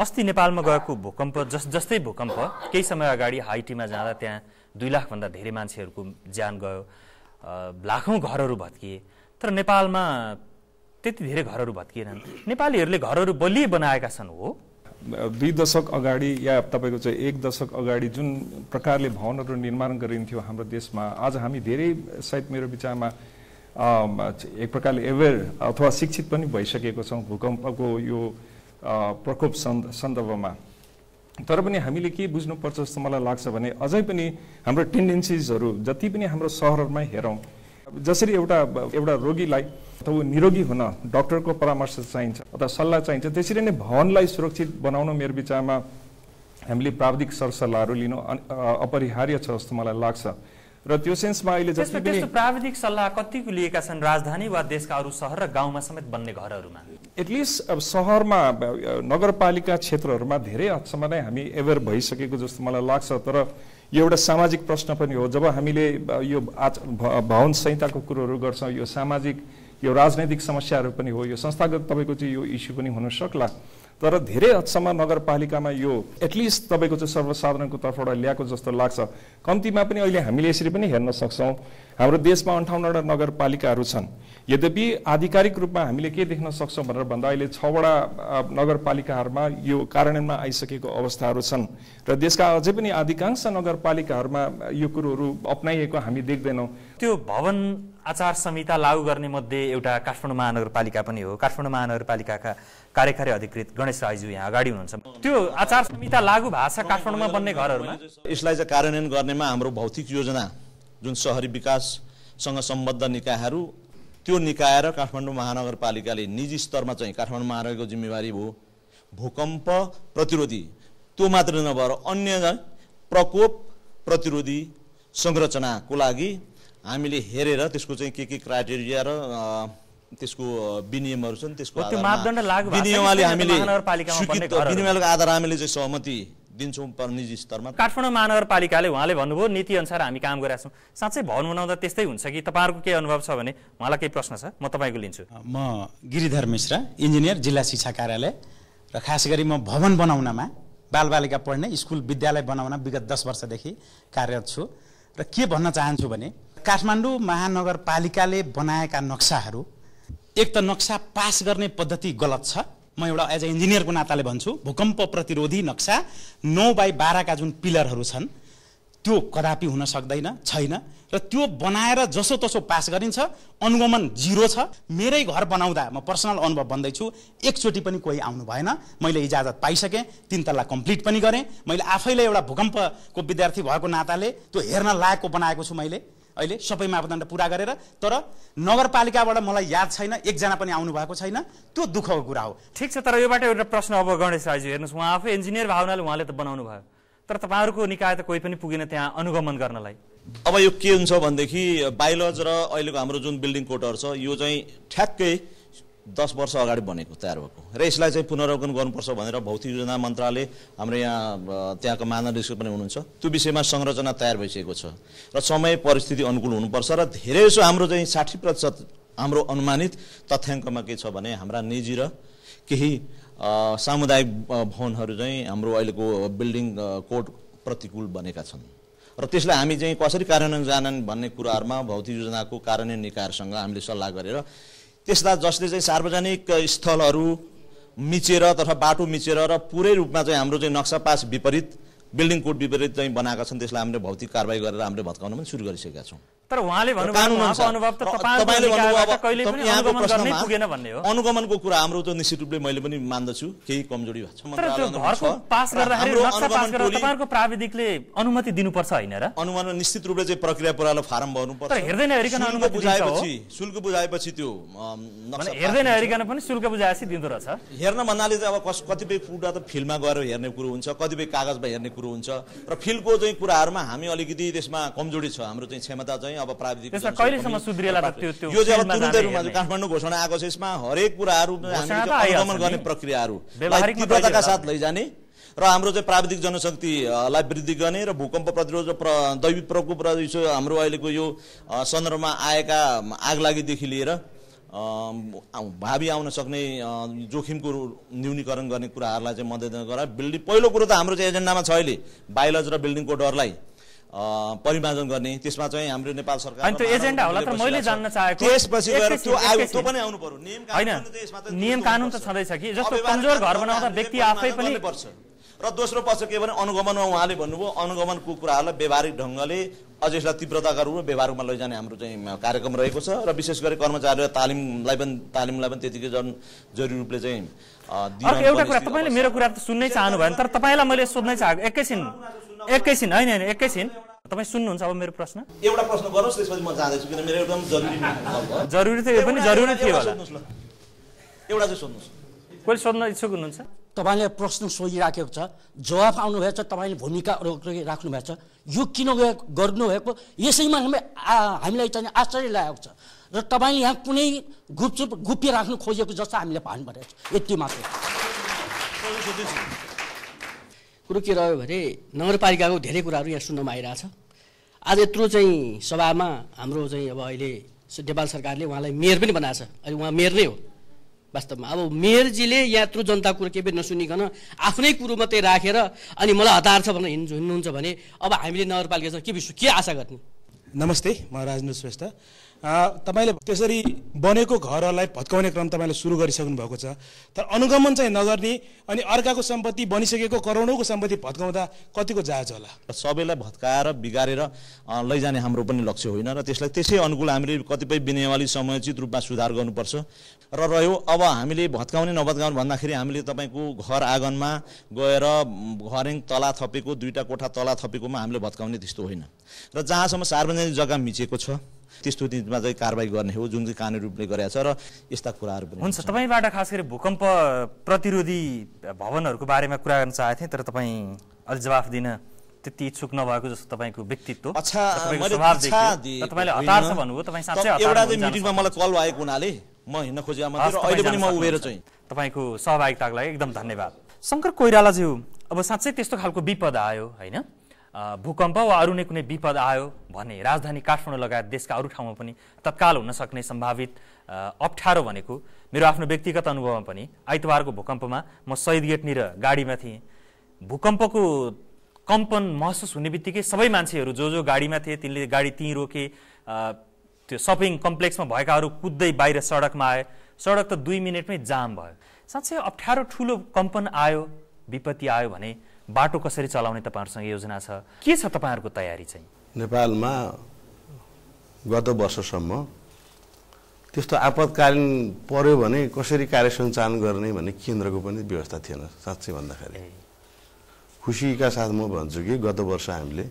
अस्ति नेपालमा गएको भूकम्प जस जस्तै भूकम्प केही समय अगाडि हाइटीमा जाँदा त्यहाँ दुई लाखभन्दा धेरै मान्छेहरूको ज्यान गयो लाखौँ घरहरू भत्किए तर नेपालमा त्यति धेरै घरहरू भत्किएनन् नेपालीहरूले घरहरू बलियो बनाएका छन् हो दुई दशक अगाडि या तपाईँको चाहिँ एक दशक अगाडि जुन प्रकारले भवनहरू निर्माण गरिन्थ्यो हाम्रो देशमा आज हामी धेरै सायद मेरो विचारमा एक प्रकारले एवेर अथवा शिक्षित पनि भइसकेको छौँ भूकम्पको यो प्रकोप सन् सन्दर्भमा तर पनि हामीले के बुझ्नुपर्छ जस्तो मलाई लाग्छ भने अझै पनि हाम्रो टेन्डेन्सिजहरू जति पनि हाम्रो सहरहरूमा हेरौँ जसरी एउटा एउटा रोगीलाई अथवा निरोगी हुन डक्टरको परामर्श चाहिन्छ अथवा सल्लाह चाहिन्छ त्यसरी नै भवनलाई सुरक्षित बनाउनु मेरो विचारमा हामीले प्राविधिक सरसल्लाहहरू लिनु अपरिहार्य छ जस्तो मलाई लाग्छ र त्यो सेन्समा अहिले पनि प्राविधिक सल्लाह कतिको लिएका छन् राजधानी वा देशका अरू सहर र गाउँमा समेत बन्ने घरहरूमा एटलिस्ट अब सहरमा नगरपालिका क्षेत्रहरूमा धेरै हदसम्म नै हामी एवेर भइसकेको जस्तो मलाई लाग्छ तर यो एउटा सामाजिक प्रश्न पनि हो जब हामीले यो आच भवन संहिताको कुरोहरू गर्छौँ यो सामाजिक यो राजनैतिक समस्याहरू पनि हो यो संस्थागत तपाईँको चाहिँ यो इस्यु पनि हुन सक्ला तर धेरै हदसम्म नगरपालिकामा यो एटलिस्ट तपाईँको चाहिँ सर्वसाधारणको तर्फबाट ल्याएको जस्तो लाग्छ कम्तीमा पनि अहिले हामीले यसरी पनि हेर्न सक्छौँ हाम्रो देशमा अन्ठाउन्नवटा नगरपालिकाहरू छन् यद्यपि आधिकारिक रूपमा हामीले के देख्न सक्छौँ भनेर भन्दा अहिले छवटा नगरपालिकाहरूमा यो कार्यान्वयनमा आइसकेको अवस्थाहरू छन् र देशका अझै पनि अधिकांश नगरपालिकाहरूमा यो कुरोहरू अप्नाइएको हामी देख्दैनौँ त्यो भवन आचार संहिता लागू गर्ने मध्ये एउटा काठमाडौँ महानगरपालिका पनि हो काठमाडौँ महानगरपालिकाका कार्यकारी अधिकृत गणेश राईज्यू यहाँ अगाडि हुनुहुन्छ त्यो आचार संहिता लागू भाषा काठमाडौँमा बन्ने घरहरूमा यसलाई चाहिँ कार्यान्वयन गर्नेमा हाम्रो भौतिक योजना जुन सहरी विकाससँग सम्बद्ध निकायहरू त्यो निकाय र काठमाडौँ महानगरपालिकाले निजी स्तरमा चाहिँ काठमाडौँ महानगरको जिम्मेवारी भयो भूकम्प प्रतिरोधी त्यो मात्र नभएर अन्य प्रकोप प्रतिरोधी संरचनाको लागि हामीले हेरेर त्यसको चाहिँ के के क्राइटेरिया र त्यसको विनियमहरू छन् त्यसको विनियमले हामीले विनियमको आधार हामीले चाहिँ सहमति दिन्छौँ निजी स्तरमा काठमाडौँ महानगरपालिकाले उहाँले भन्नुभयो नीतिअनुसार हामी काम गरेका छौँ साँच्चै भवन बनाउँदा त्यस्तै हुन्छ कि तपाईँहरूको केही अनुभव छ भने उहाँलाई केही प्रश्न छ म तपाईँको लिन्छु म गिरिधर मिश्रा इन्जिनियर जिल्ला शिक्षा कार्यालय र खास गरी म भवन बनाउनमा बालबालिका पढ्ने स्कुल विद्यालय बनाउन विगत दस वर्षदेखि कार्यरत छु र के भन्न चाहन्छु भने काठमाडौँ महानगरपालिकाले बनाएका नक्साहरू एक त नक्सा पास गर्ने पद्धति गलत छ म एउटा एज अ इन्जिनियरको नाताले भन्छु भूकम्प प्रतिरोधी नक्सा नौ बाई बाह्रका जुन पिलरहरू छन् त्यो कदापि हुन सक्दैन छैन र त्यो बनाएर जसो तसो पास गरिन्छ अनुगमन जिरो छ मेरै घर बनाउँदा म पर्सनल अनुभव भन्दैछु एकचोटि पनि कोही आउनु भएन मैले इजाजत पाइसकेँ तिन तल्ला कम्प्लिट पनि गरेँ मैले आफैले एउटा भूकम्पको विद्यार्थी भएको नाताले त्यो हेर्न लायकको बनाएको छु मैले अहिले सबै मापदण्ड पुरा गरेर तर नगरपालिकाबाट मलाई याद छैन एकजना पनि आउनु भएको छैन त्यो दुःखको कुरा हो ठिक छ तर योबाट एउटा प्रश्न अब गणेश राईजी हेर्नुहोस् उहाँ आफै इन्जिनियर भावनाले उहाँले त बनाउनु भयो तर तपाईँहरूको निकाय त कोही पनि पुगेन त्यहाँ अनुगमन गर्नलाई अब यो के हुन्छ भनेदेखि बायोलज र अहिलेको हाम्रो जुन बिल्डिङ कोडहरू छ यो चाहिँ ठ्याक्कै दस वर्ष अगाडि बनेको तयार भएको र यसलाई चाहिँ पुनरावकन गर्नुपर्छ भनेर भौतिक योजना मन्त्रालय हाम्रो यहाँ त्यहाँको महानिर्देशक पनि हुनुहुन्छ त्यो विषयमा संरचना तयार भइसकेको छ र समय परिस्थिति अनुकूल हुनुपर्छ र धेरैसो हाम्रो चाहिँ साठी प्रतिशत हाम्रो अनुमानित तथ्याङ्कमा के छ भने हाम्रा निजी र केही सामुदायिक भवनहरू चाहिँ हाम्रो अहिलेको बिल्डिङ कोड प्रतिकूल बनेका छन् र त्यसलाई हामी चाहिँ कसरी कार्यान्वयन जाने भन्ने कुराहरूमा भौतिक योजनाको कार्यान्वयन निकायहरूसँग हामीले सल्लाह गरेर त्यस्ता जसले चाहिँ सार्वजनिक स्थलहरू मिचेर तथा बाटो मिचेर र पुरै रूपमा चाहिँ हाम्रो चाहिँ नक्सा पास विपरीत बिल्डिङ कोड विपरीत चाहिँ बनाएका छन् त्यसलाई हामीले भौतिक कारवाही गरेर हामीले भत्काउन पनि सुरु गरिसकेका छौँ तर उहाँले भन्नुभयो अनुगमनको कुरा हाम्रो त निश्चित रूपले मैले पनि मान्दछु केही कमजोरी भएको प्राविधिकले अनुमति दिनुपर्छ होइन र अनुमान निश्चित रूपले चाहिँ प्रक्रिया पुरानो फारम भर्नुपर्छ हेर्दैन हेरिकन बुझाएपछि शुल्क बुझाएपछि त्यो हेर्दैन हेरिकन पनि शुल्क बुझाएपछि दिँदो रहेछ हेर्न भन्नाले चाहिँ अब कतिपय कुरा त फिल्डमा गएर हेर्ने कुरो हुन्छ कतिपय कागजमा हेर्ने कुरो हुन्छ र फिल्डको चाहिँ कुराहरूमा हामी अलिकति त्यसमा कमजोरी छ हाम्रो चाहिँ क्षमता चाहिँ चाहिँ अब प्राविधिक कहिलेसम्म यो चाहिँ अब तुरुन्तै रूपमा काठमाडौँ घोषणा आएको छ यसमा हरेक कुराहरू अनुगमन गर्ने प्रक्रियाहरू तीव्रताका साथ लैजाने र हाम्रो चाहिँ प्राविधिक जनशक्तिलाई वृद्धि गर्ने र भूकम्प प्रतिरोध र दैविक प्रकोप र हाम्रो अहिलेको यो सन्दर्भमा आएका लागिदेखि लिएर भावी आउन सक्ने जोखिमको न्यूनीकरण गर्ने कुराहरूलाई चाहिँ मद्दत गरेर बिल्डिङ पहिलो कुरो त हाम्रो चाहिँ एजेन्डामा छ अहिले बाइलज र बिल्डिङको डरलाई परिमार्जन गर्ने त्यसमा चाहिँ हाम्रो नेपाल सरकार अनि त्यो एजेन्डा होला तर मैले जान्न चाहेको त्यसपछि गएर त्यो आयो त्यो पनि आउनु पर्यो नियम कानुन नियम कानुन त छँदैछ कि जस्तो कमजोर घर बनाउँदा व्यक्ति आफै पनि पर्छ र दोस्रो पक्ष के भने अनुगमनमा उहाँले भन्नुभयो अनुगमनको कुराहरूलाई व्यवहारिक ढङ्गले अझ यसलाई गरौँ र व्यवहारमा लैजाने हाम्रो चाहिँ कार्यक्रम रहेको छ र विशेष गरी कर्मचारीलाई तालिमलाई पनि तालिमलाई पनि त्यतिकै जन जरुरी रूपले चाहिँ एउटा कुरा तपाईँले मेरो कुरा त सुन्नै चाहनु भयो तर तपाईँलाई मैले सोध्नै चाहेको एकैछिन एकैछिन होइन होइन एकैछिन तपाईँ सुन्नुहुन्छ अब मेरो प्रश्न एउटा प्रश्न गरौँ त्यसपछि म जाँदैछु किन मेरो एकदम जरुरी जरुरी थियो पनि जरुरी थियो होला एउटा चाहिँ सोध्नुहोस् कोही सोध्न इच्छुक हुनुहुन्छ तपाईँले प्रश्न सोधिराखेको छ जवाफ छ तपाईँले भूमिका राख्नुभएको छ यो किन गर्नुभएको यसैमा हामी हामीलाई चाहिँ आश्चर्य लागेको छ र तपाईँले यहाँ कुनै गुपचुप गुप्य राख्नु खोजेको जस्तो हामीले भान परेको छ यति मात्र कुरो के रह्यो भने नगरपालिकाको धेरै कुराहरू यहाँ सुन्नमा आइरहेछ आज यत्रो चाहिँ सभामा हाम्रो चाहिँ अब अहिले नेपाल सरकारले उहाँलाई मेयर पनि बनाएको छ अहिले उहाँ मेयर नै हो वास्तवमा अब मेयरजीले यहाँ यत्रो जनता कुरो केही पनि नसुनिकन आफ्नै कुरो मात्रै राखेर अनि मलाई हतार छ भनेर हिँड्नु हिँड्नुहुन्छ भने अब हामीले नगरपालिकासँग के विश्व के आशा गर्ने नमस्ते म राजेन्द्र श्रेष्ठ तपाईँले त्यसरी बनेको घरलाई भत्काउने क्रम तपाईँले सुरु गरिसक्नु भएको छ तर अनुगमन चाहिँ नगर्ने अनि अर्काको सम्पत्ति बनिसकेको करोडौँको सम्पत्ति भत्काउँदा कतिको जायज होला सबैलाई भत्काएर बिगारेर लैजाने हाम्रो पनि लक्ष्य होइन र त्यसलाई त्यसै अनुकूल हामीले कतिपय विनयवाली समयोचित रूपमा सुधार गर्नुपर्छ र रह्यो अब हामीले भत्काउने नभत्काउने भन्दाखेरि हामीले तपाईँको घर आँगनमा गएर घरेङ तला थपेको दुईवटा कोठा तला थपेकोमा हामीले भत्काउने त्यस्तो होइन र जहाँसम्म सार्वजनिक जग्गा मिचेको छ त्यस्तो दिनमा चाहिँ कारवाही गर्ने हो जुन चाहिँ कानुनी रूपले गरेका छ र यस्ता कुराहरू पनि हुन्छ तपाईँबाट खास गरी भूकम्प प्रतिरोधी भवनहरूको बारेमा कुरा गर्न चाहेको थिएँ तर तपाईँ अलि जवाफ दिन त्यति इच्छुक नभएको जस्तो तपाईँको व्यक्तित्व अच्छा भन्नुभयो साँच्चै एउटा मिटिङमा मलाई कल भएको हुनाले म हिँड्न खोजेको अहिले पनि म उभेर चाहिँ तपाईँको सहभागिताको लागि एकदम धन्यवाद शङ्कर कोइरालाज्यू अब साँच्चै त्यस्तो खालको विपद आयो होइन भूकम्प वा अरू नै कुनै विपद आयो भने राजधानी काठमाडौँ लगायत देशका अरू ठाउँमा पनि तत्काल हुन सक्ने सम्भावित अप्ठ्यारो भनेको मेरो आफ्नो व्यक्तिगत अनुभवमा पनि आइतबारको भूकम्पमा म सहिद गेटनिर गाडीमा थिएँ भूकम्पको कम्पन महसुस हुने बित्तिकै सबै मान्छेहरू जो जो गाडीमा थिए तिनले गाडी त्यहीँ रोके त्यो सपिङ कम्प्लेक्समा भएकाहरू कुद्दै बाहिर सडकमा आए सडक त दुई मिनटमै जाम भयो साँच्चै अप्ठ्यारो ठुलो कम्पन आयो विपत्ति आयो भने बाटो कसरी चलाउने तपाईँहरूसँग योजना छ के छ तपाईँहरूको तयारी चाहिँ नेपालमा गत वर्षसम्म त्यस्तो आपतकालीन पर्यो भने कसरी कार्य सञ्चालन गर्ने भन्ने केन्द्रको पनि व्यवस्था थिएन साँच्चै भन्दाखेरि खुसीका साथ म भन्छु कि गत वर्ष हामीले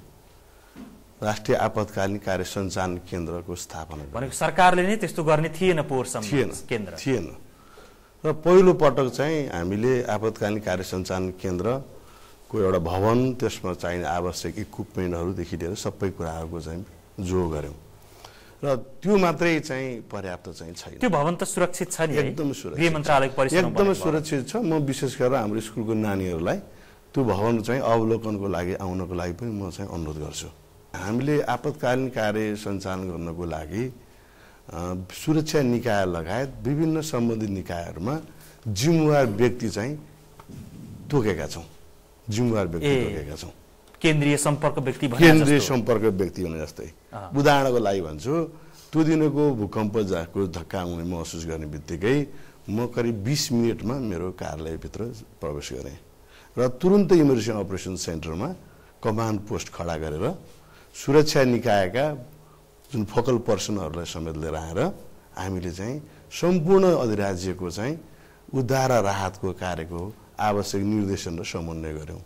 राष्ट्रिय आपतकालीन कार्य सञ्चालन केन्द्रको स्थापना भनेको सरकारले नै त्यस्तो गर्ने थिएन पोहोर थिएन केन्द्र थिएन र पहिलो पटक चाहिँ हामीले आपतकालीन कार्य सञ्चालन केन्द्र को एउटा भवन त्यसमा चाहिने आवश्यक इक्विपमेन्टहरूदेखि लिएर सबै कुराहरूको चाहिँ जो गऱ्यौँ र त्यो मात्रै चाहिँ पर्याप्त चाहिँ छैन त्यो भवन त सुरक्षित छ नि एकदम सुरक्षित एकदमै सुरक्षित छ म विशेष गरेर हाम्रो स्कुलको नानीहरूलाई त्यो भवन चाहिँ अवलोकनको लागि आउनको लागि पनि म चाहिँ अनुरोध गर्छु हामीले आपतकालीन कार्य सञ्चालन गर्नको लागि सुरक्षा निकाय लगायत विभिन्न सम्बन्धित निकायहरूमा जिम्मेवार व्यक्ति चाहिँ तोकेका छौँ जिम्मेवार व्यक्ति तोकेका छौँ केन्द्रीय सम्पर्क व्यक्ति केन्द्रीय सम्पर्क व्यक्ति भने जस्तै उदाहरणको लागि भन्छु त्यो दिनको भूकम्प जाको धक्का हुने महसुस गर्ने बित्तिकै म करिब बिस मिनटमा मेरो कार्यालयभित्र प्रवेश गरेँ र तुरुन्तै इमर्जेन्सी अपरेसन सेन्टरमा कमान्ड पोस्ट खडा गरेर सुरक्षा निकायका जुन फोकल पर्सनहरूलाई समेत लिएर आएर हामीले चाहिँ सम्पूर्ण अधिराज्यको चाहिँ उद्धार राहतको कार्यको आवश्यक निर्देशन र समन्वय गऱ्यौँ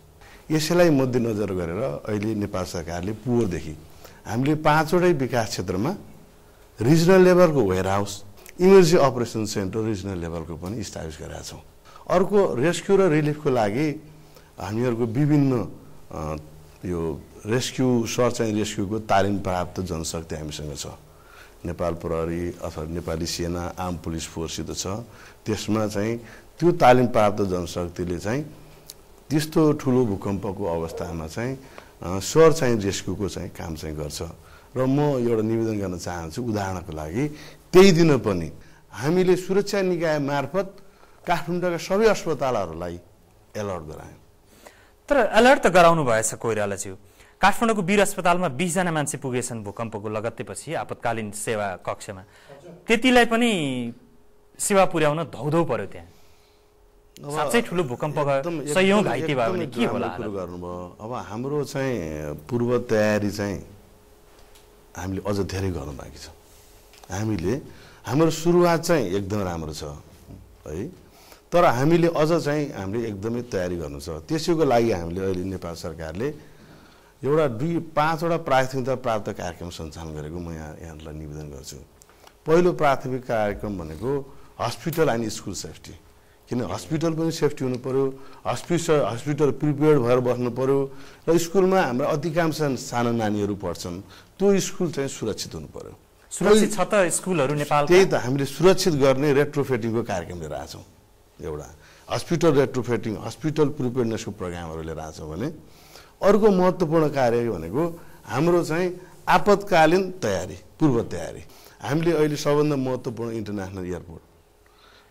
यसैलाई मध्यनजर गरेर अहिले नेपाल सरकारले पोहोरदेखि हामीले पाँचवटै विकास क्षेत्रमा रिजनल लेभलको warehouse emergency operation center regional लेभलको पनि इस्टाब्लिस गरेका छौँ अर्को रेस्क्यु र रिलिफको लागि हामीहरूको विभिन्न यो रेस्क्यु सर्च एन्ड रेस्क्युको तालिम प्राप्त जनशक्ति हामीसँग छ नेपाल प्रहरी अथवा नेपाली सेना आम पुलिस फोर्ससित छ त्यसमा चाहिँ त्यो तालिम प्राप्त जनशक्तिले चाहिँ त्यस्तो ठुलो भूकम्पको अवस्थामा चाहिँ स्वर चाहिँ रेस्क्युको चाहिँ काम चाहिँ गर्छ र म एउटा निवेदन गर्न चाहन्छु उदाहरणको लागि त्यही दिन पनि हामीले सुरक्षा निकाय मार्फत काठमाडौँका सबै अस्पतालहरूलाई एलर्ट गरायौँ तर एलर्ट त गराउनु भएछ कोइरालाज्यू काठमाडौँको वीर अस्पतालमा बिसजना मान्छे पुगेछन् भूकम्पको लगत्तैपछि आपतकालीन सेवा कक्षमा त्यतिलाई पनि सेवा पुर्याउन धौधौ पर्यो त्यहाँ साँच्चै ठुलो भूकम्प घाइते भयो भने के होला गर्नुभयो अब हाम्रो चाहिँ पूर्व तयारी चाहिँ हामीले अझ धेरै गर्नु बाँकी छ हामीले हाम्रो सुरुवात चाहिँ एकदम राम्रो छ है तर हामीले अझ चाहिँ हामीले एकदमै तयारी गर्नु छ त्यसैको लागि हामीले अहिले नेपाल सरकारले एउटा दुई पाँचवटा प्राथमिकता प्राप्त कार्यक्रम सञ्चालन गरेको म यहाँ यहाँलाई निवेदन गर्छु पहिलो प्राथमिक कार्यक्रम भनेको हस्पिटल एन्ड स्कुल सेफ्टी किन हस्पिटल पनि सेफ्टी हुनु पऱ्यो हस्पिटल हस्पिटल प्रिपेयर भएर बस्नु पऱ्यो र स्कुलमा हाम्रा अधिकांश साना नानीहरू पढ्छन् त्यो स्कुल चाहिँ सुरक्षित हुनु पऱ्यो सुरक्षित छ त स्कुलहरू नेपाल त्यही त हामीले सुरक्षित गर्ने रेट्रोफेटिङको कार्यक्रम लिएर आएको छौँ एउटा हस्पिटल रेट्रोफेटिङ हस्पिटल प्रिपेयरनेसको प्रोग्रामहरू लिएर आएको छौँ भने अर्को महत्त्वपूर्ण कार्य भनेको हाम्रो चाहिँ आपतकालीन तयारी पूर्व तयारी हामीले अहिले सबभन्दा महत्त्वपूर्ण इन्टरनेसनल एयरपोर्ट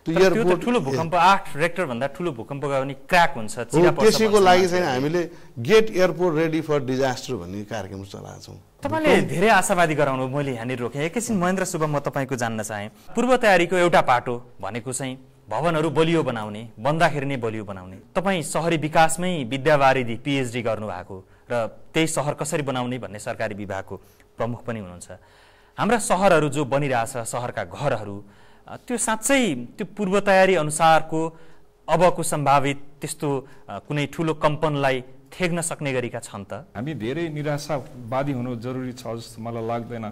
त्यो ठुलो भूकम्प आठ रेक्टर भन्दा ठुलो भूकम्प गयो भने क्र्याक हुन्छ त्यसैको लागि चाहिँ हामीले get airport ready for disaster भन्ने कार्यक्रम चलाएको छौँ तपाईँले धेरै आशावादी गराउनु मैले यहाँनिर रोकेँ एकैछिन महेन्द्र सुब्बा म तपाईँको जान्न चाहेँ पूर्व तयारीको एउटा पाटो भनेको चाहिँ भवनहरू बलियो बनाउने बन्दाखेरि नै बलियो बनाउने तपाईँ सहरी विकासमै विद्यावारिधि पिएचडी गर्नुभएको र त्यही सहर कसरी बनाउने भन्ने सरकारी विभागको प्रमुख पनि हुनुहुन्छ हाम्रा सहरहरू जो बनिरहेछ सहरका घरहरू त्यो साँच्चै त्यो पूर्व तयारी अनुसारको अबको सम्भावित त्यस्तो कुनै ठुलो कम्पनलाई थेग्न सक्ने गरेका छन् त हामी धेरै निराशावादी हुनु जरुरी छ जस्तो मलाई लाग्दैन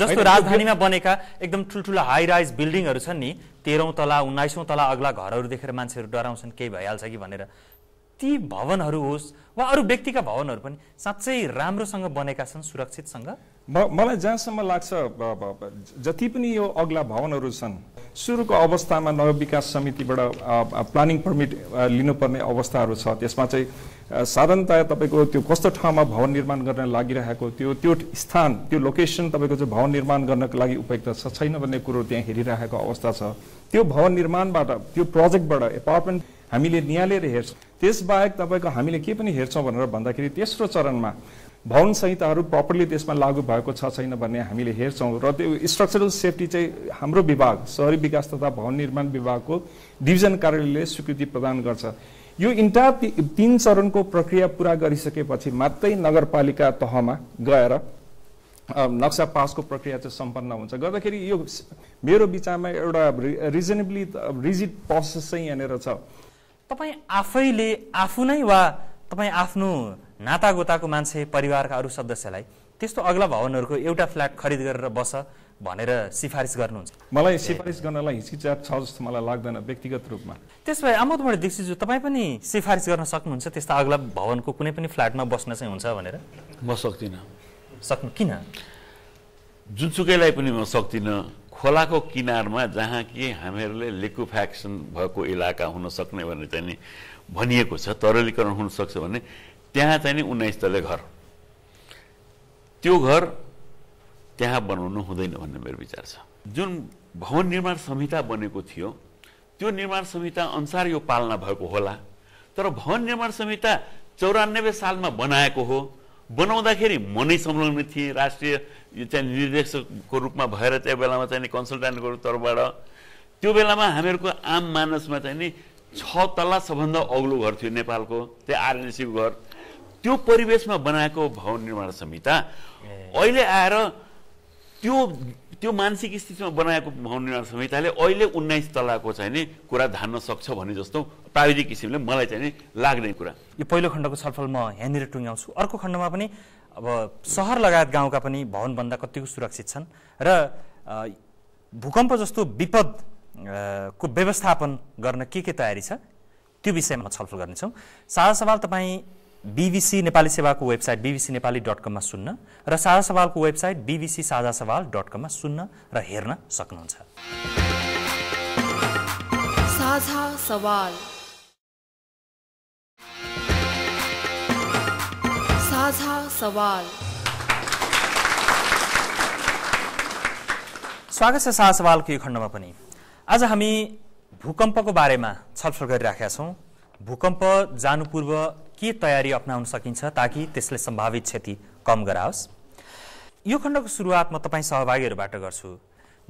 जस्तो राजधानीमा बनेका एकदम ठुल्ठुला हाई राइज बिल्डिङहरू छन् नि तेह्रौँ तला उन्नाइसौँ तला अग्ला घरहरू देखेर मान्छेहरू डराउँछन् केही भइहाल्छ कि भनेर ती भवनहरू होस् वा अरू व्यक्तिका भवनहरू पनि साँच्चै राम्रोसँग बनेका छन् सुरक्षितसँग मलाई जहाँसम्म लाग्छ जति पनि यो अग्ला भवनहरू छन् सुरुको अवस्थामा नगर विकास समितिबाट प्लानिङ पर्मिट लिनुपर्ने अवस्थाहरू छ त्यसमा चाहिँ साधारणतया तपाईँको त्यो कस्तो ठाउँमा भवन निर्माण गर्न लागिरहेको त्यो त्यो स्थान त्यो लोकेसन तपाईँको चाहिँ भवन निर्माण गर्नको लागि उपयुक्त छ छैन भन्ने कुरो त्यहाँ हेरिरहेको अवस्था छ त्यो भवन निर्माणबाट त्यो प्रोजेक्टबाट एपार्टमेन्ट हामीले निहालेर हेर्छौँ त्यसबाहेक तपाईँको हामीले के पनि हेर्छौँ भनेर भन्दाखेरि तेस्रो चरणमा भवन संहिताहरू प्रपरली त्यसमा लागू भएको छ छैन भन्ने हामीले हेर्छौँ र त्यो स्ट्रक्चरल सेफ्टी चाहिँ हाम्रो विभाग सहरी विकास तथा भवन निर्माण विभागको डिभिजन कार्यालयले स्वीकृति प्रदान गर्छ यो इन्टायर तिन चरणको प्रक्रिया पुरा गरिसकेपछि मात्रै नगरपालिका तहमा गएर नक्सा पासको प्रक्रिया चाहिँ सम्पन्न हुन्छ गर्दाखेरि यो मेरो विचारमा एउटा रिजनेबली रिजिड प्रोसेस चाहिँ यहाँनिर छ तपाईँ आफैले आफू नै वा तपाईँ आफ्नो नातागोताको मान्छे परिवारका अरू सदस्यलाई त्यस्तो अग्ला भवनहरूको एउटा फ्ल्याट खरिद गरेर बस भनेर सिफारिस गर्नुहुन्छ मलाई सिफारिस गर्नलाई हिचकिचाट छ जस्तो मलाई लाग्दैन व्यक्तिगत रूपमा त्यस भए आमोदबाट दीक्षितज्यू तपाईँ पनि सिफारिस गर्न सक्नुहुन्छ त्यस्ता अग्ला भवनको कुनै पनि फ्ल्याटमा बस्न चाहिँ हुन्छ भनेर म सक्दिनँ सक्नु किन जुनसुकैलाई पनि म सक्दिनँ खोलाको किनारमा जहाँ कि हामीहरूले लिक्विफ्याक्सन भएको इलाका हुन सक्ने भनेर चाहिँ भनिएको छ तरलीकरण हुनसक्छ भने त्यहाँ चाहिँ नि उन्नाइस तले घर त्यो घर त्यहाँ बनाउनु हुँदैन भन्ने मेरो विचार छ जुन भवन निर्माण संहिता बनेको थियो त्यो निर्माण संहिता अनुसार यो पालना भएको होला तर भवन निर्माण संहिता चौरानब्बे सालमा बनाएको हो बनाउँदाखेरि म नै संलग्न थिएँ राष्ट्रिय चाहिँ निर्देशकको रूपमा भएर त्यो बेलामा चाहिँ कन्सल्ट्यान्टको तर्फबाट त्यो बेलामा हामीहरूको आम मानसमा चाहिँ नि छ तल्ला सबभन्दा अग्लो घर थियो नेपालको त्यो आरएनसीको घर त्यो परिवेशमा बनाएको भवन निर्माण संहिता अहिले आएर त्यो त्यो मानसिक स्थितिमा बनाएको भवन निर्माण संहिताले अहिले उन्नाइस तलाको चाहिँ नि कुरा धान्न सक्छ भन्ने जस्तो प्राविधिक किसिमले मलाई चाहिँ नि लाग्ने कुरा यो पहिलो खण्डको छलफल म यहाँनिर टुङ्ग्याउँछु अर्को खण्डमा पनि अब सहर लगायत गाउँका पनि भवनभन्दा कतिको सुरक्षित छन् र भूकम्प जस्तो विपद को व्यवस्थापन गर्न के के तयारी छ त्यो विषयमा छलफल गर्नेछौँ साझा सवाल तपाईँ बिबिसी नेपाली सेवाको वेबसाइट बिबिसी नेपाली डट कममा सुन्न र साझा सवालको वेबसाइट बिबिसी साझा सवाल डट कममा सुन्न र हेर्न सक्नुहुन्छ स्वागत छ साझा सवालको यो खण्डमा पनि आज हामी भूकम्पको बारेमा छलफल गरिराखेका छौँ भूकम्प जानुपूर्व के तयारी अप्नाउन सकिन्छ ताकि त्यसले सम्भावित क्षति कम गराओस् यो खण्डको सुरुवात म तपाईँ सहभागीहरूबाट गर्छु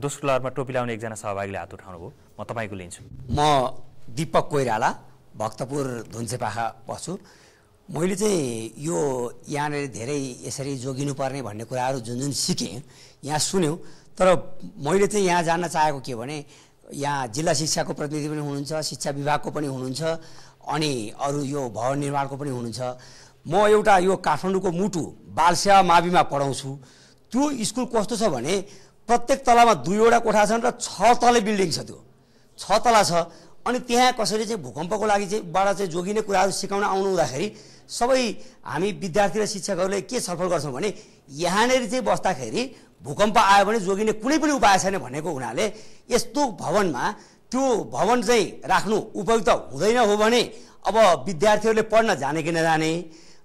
दोस्रो लहरमा टोपी लाउने एकजना सहभागीले हात उठाउनुभयो म तपाईँको लिन्छु म दिपक कोइराला भक्तपुर धुन्सेपाखा बस्छु मैले चाहिँ यो यहाँनिर धेरै यसरी जोगिनुपर्ने भन्ने कुराहरू जुन जुन सिकेँ यहाँ सुन्यौँ तर मैले चाहिँ यहाँ जान्न चाहेको के भने यहाँ जिल्ला शिक्षाको प्रतिनिधि पनि हुनुहुन्छ शिक्षा विभागको पनि हुनुहुन्छ अनि अरू यो भवन निर्माणको पनि हुनुहुन्छ म एउटा यो काठमाडौँको मुटु बालसेवा माविमा पढाउँछु त्यो स्कुल कस्तो छ भने प्रत्येक तलामा दुईवटा कोठा छन् र छ तले बिल्डिङ छ त्यो छ तला छ अनि त्यहाँ कसरी चाहिँ भूकम्पको लागि चाहिँ बाट चाहिँ जोगिने कुराहरू सिकाउन आउनु हुँदाखेरि सबै हामी विद्यार्थी र शिक्षकहरूले के छलफल गर्छौँ भने यहाँनिर चाहिँ बस्दाखेरि भूकम्प आयो भने जोगिने कुनै पनि उपाय छैन भनेको हुनाले यस्तो भवनमा त्यो भवन चाहिँ राख्नु उपयुक्त हुँदैन हो भने अब विद्यार्थीहरूले पढ्न जाने कि नजाने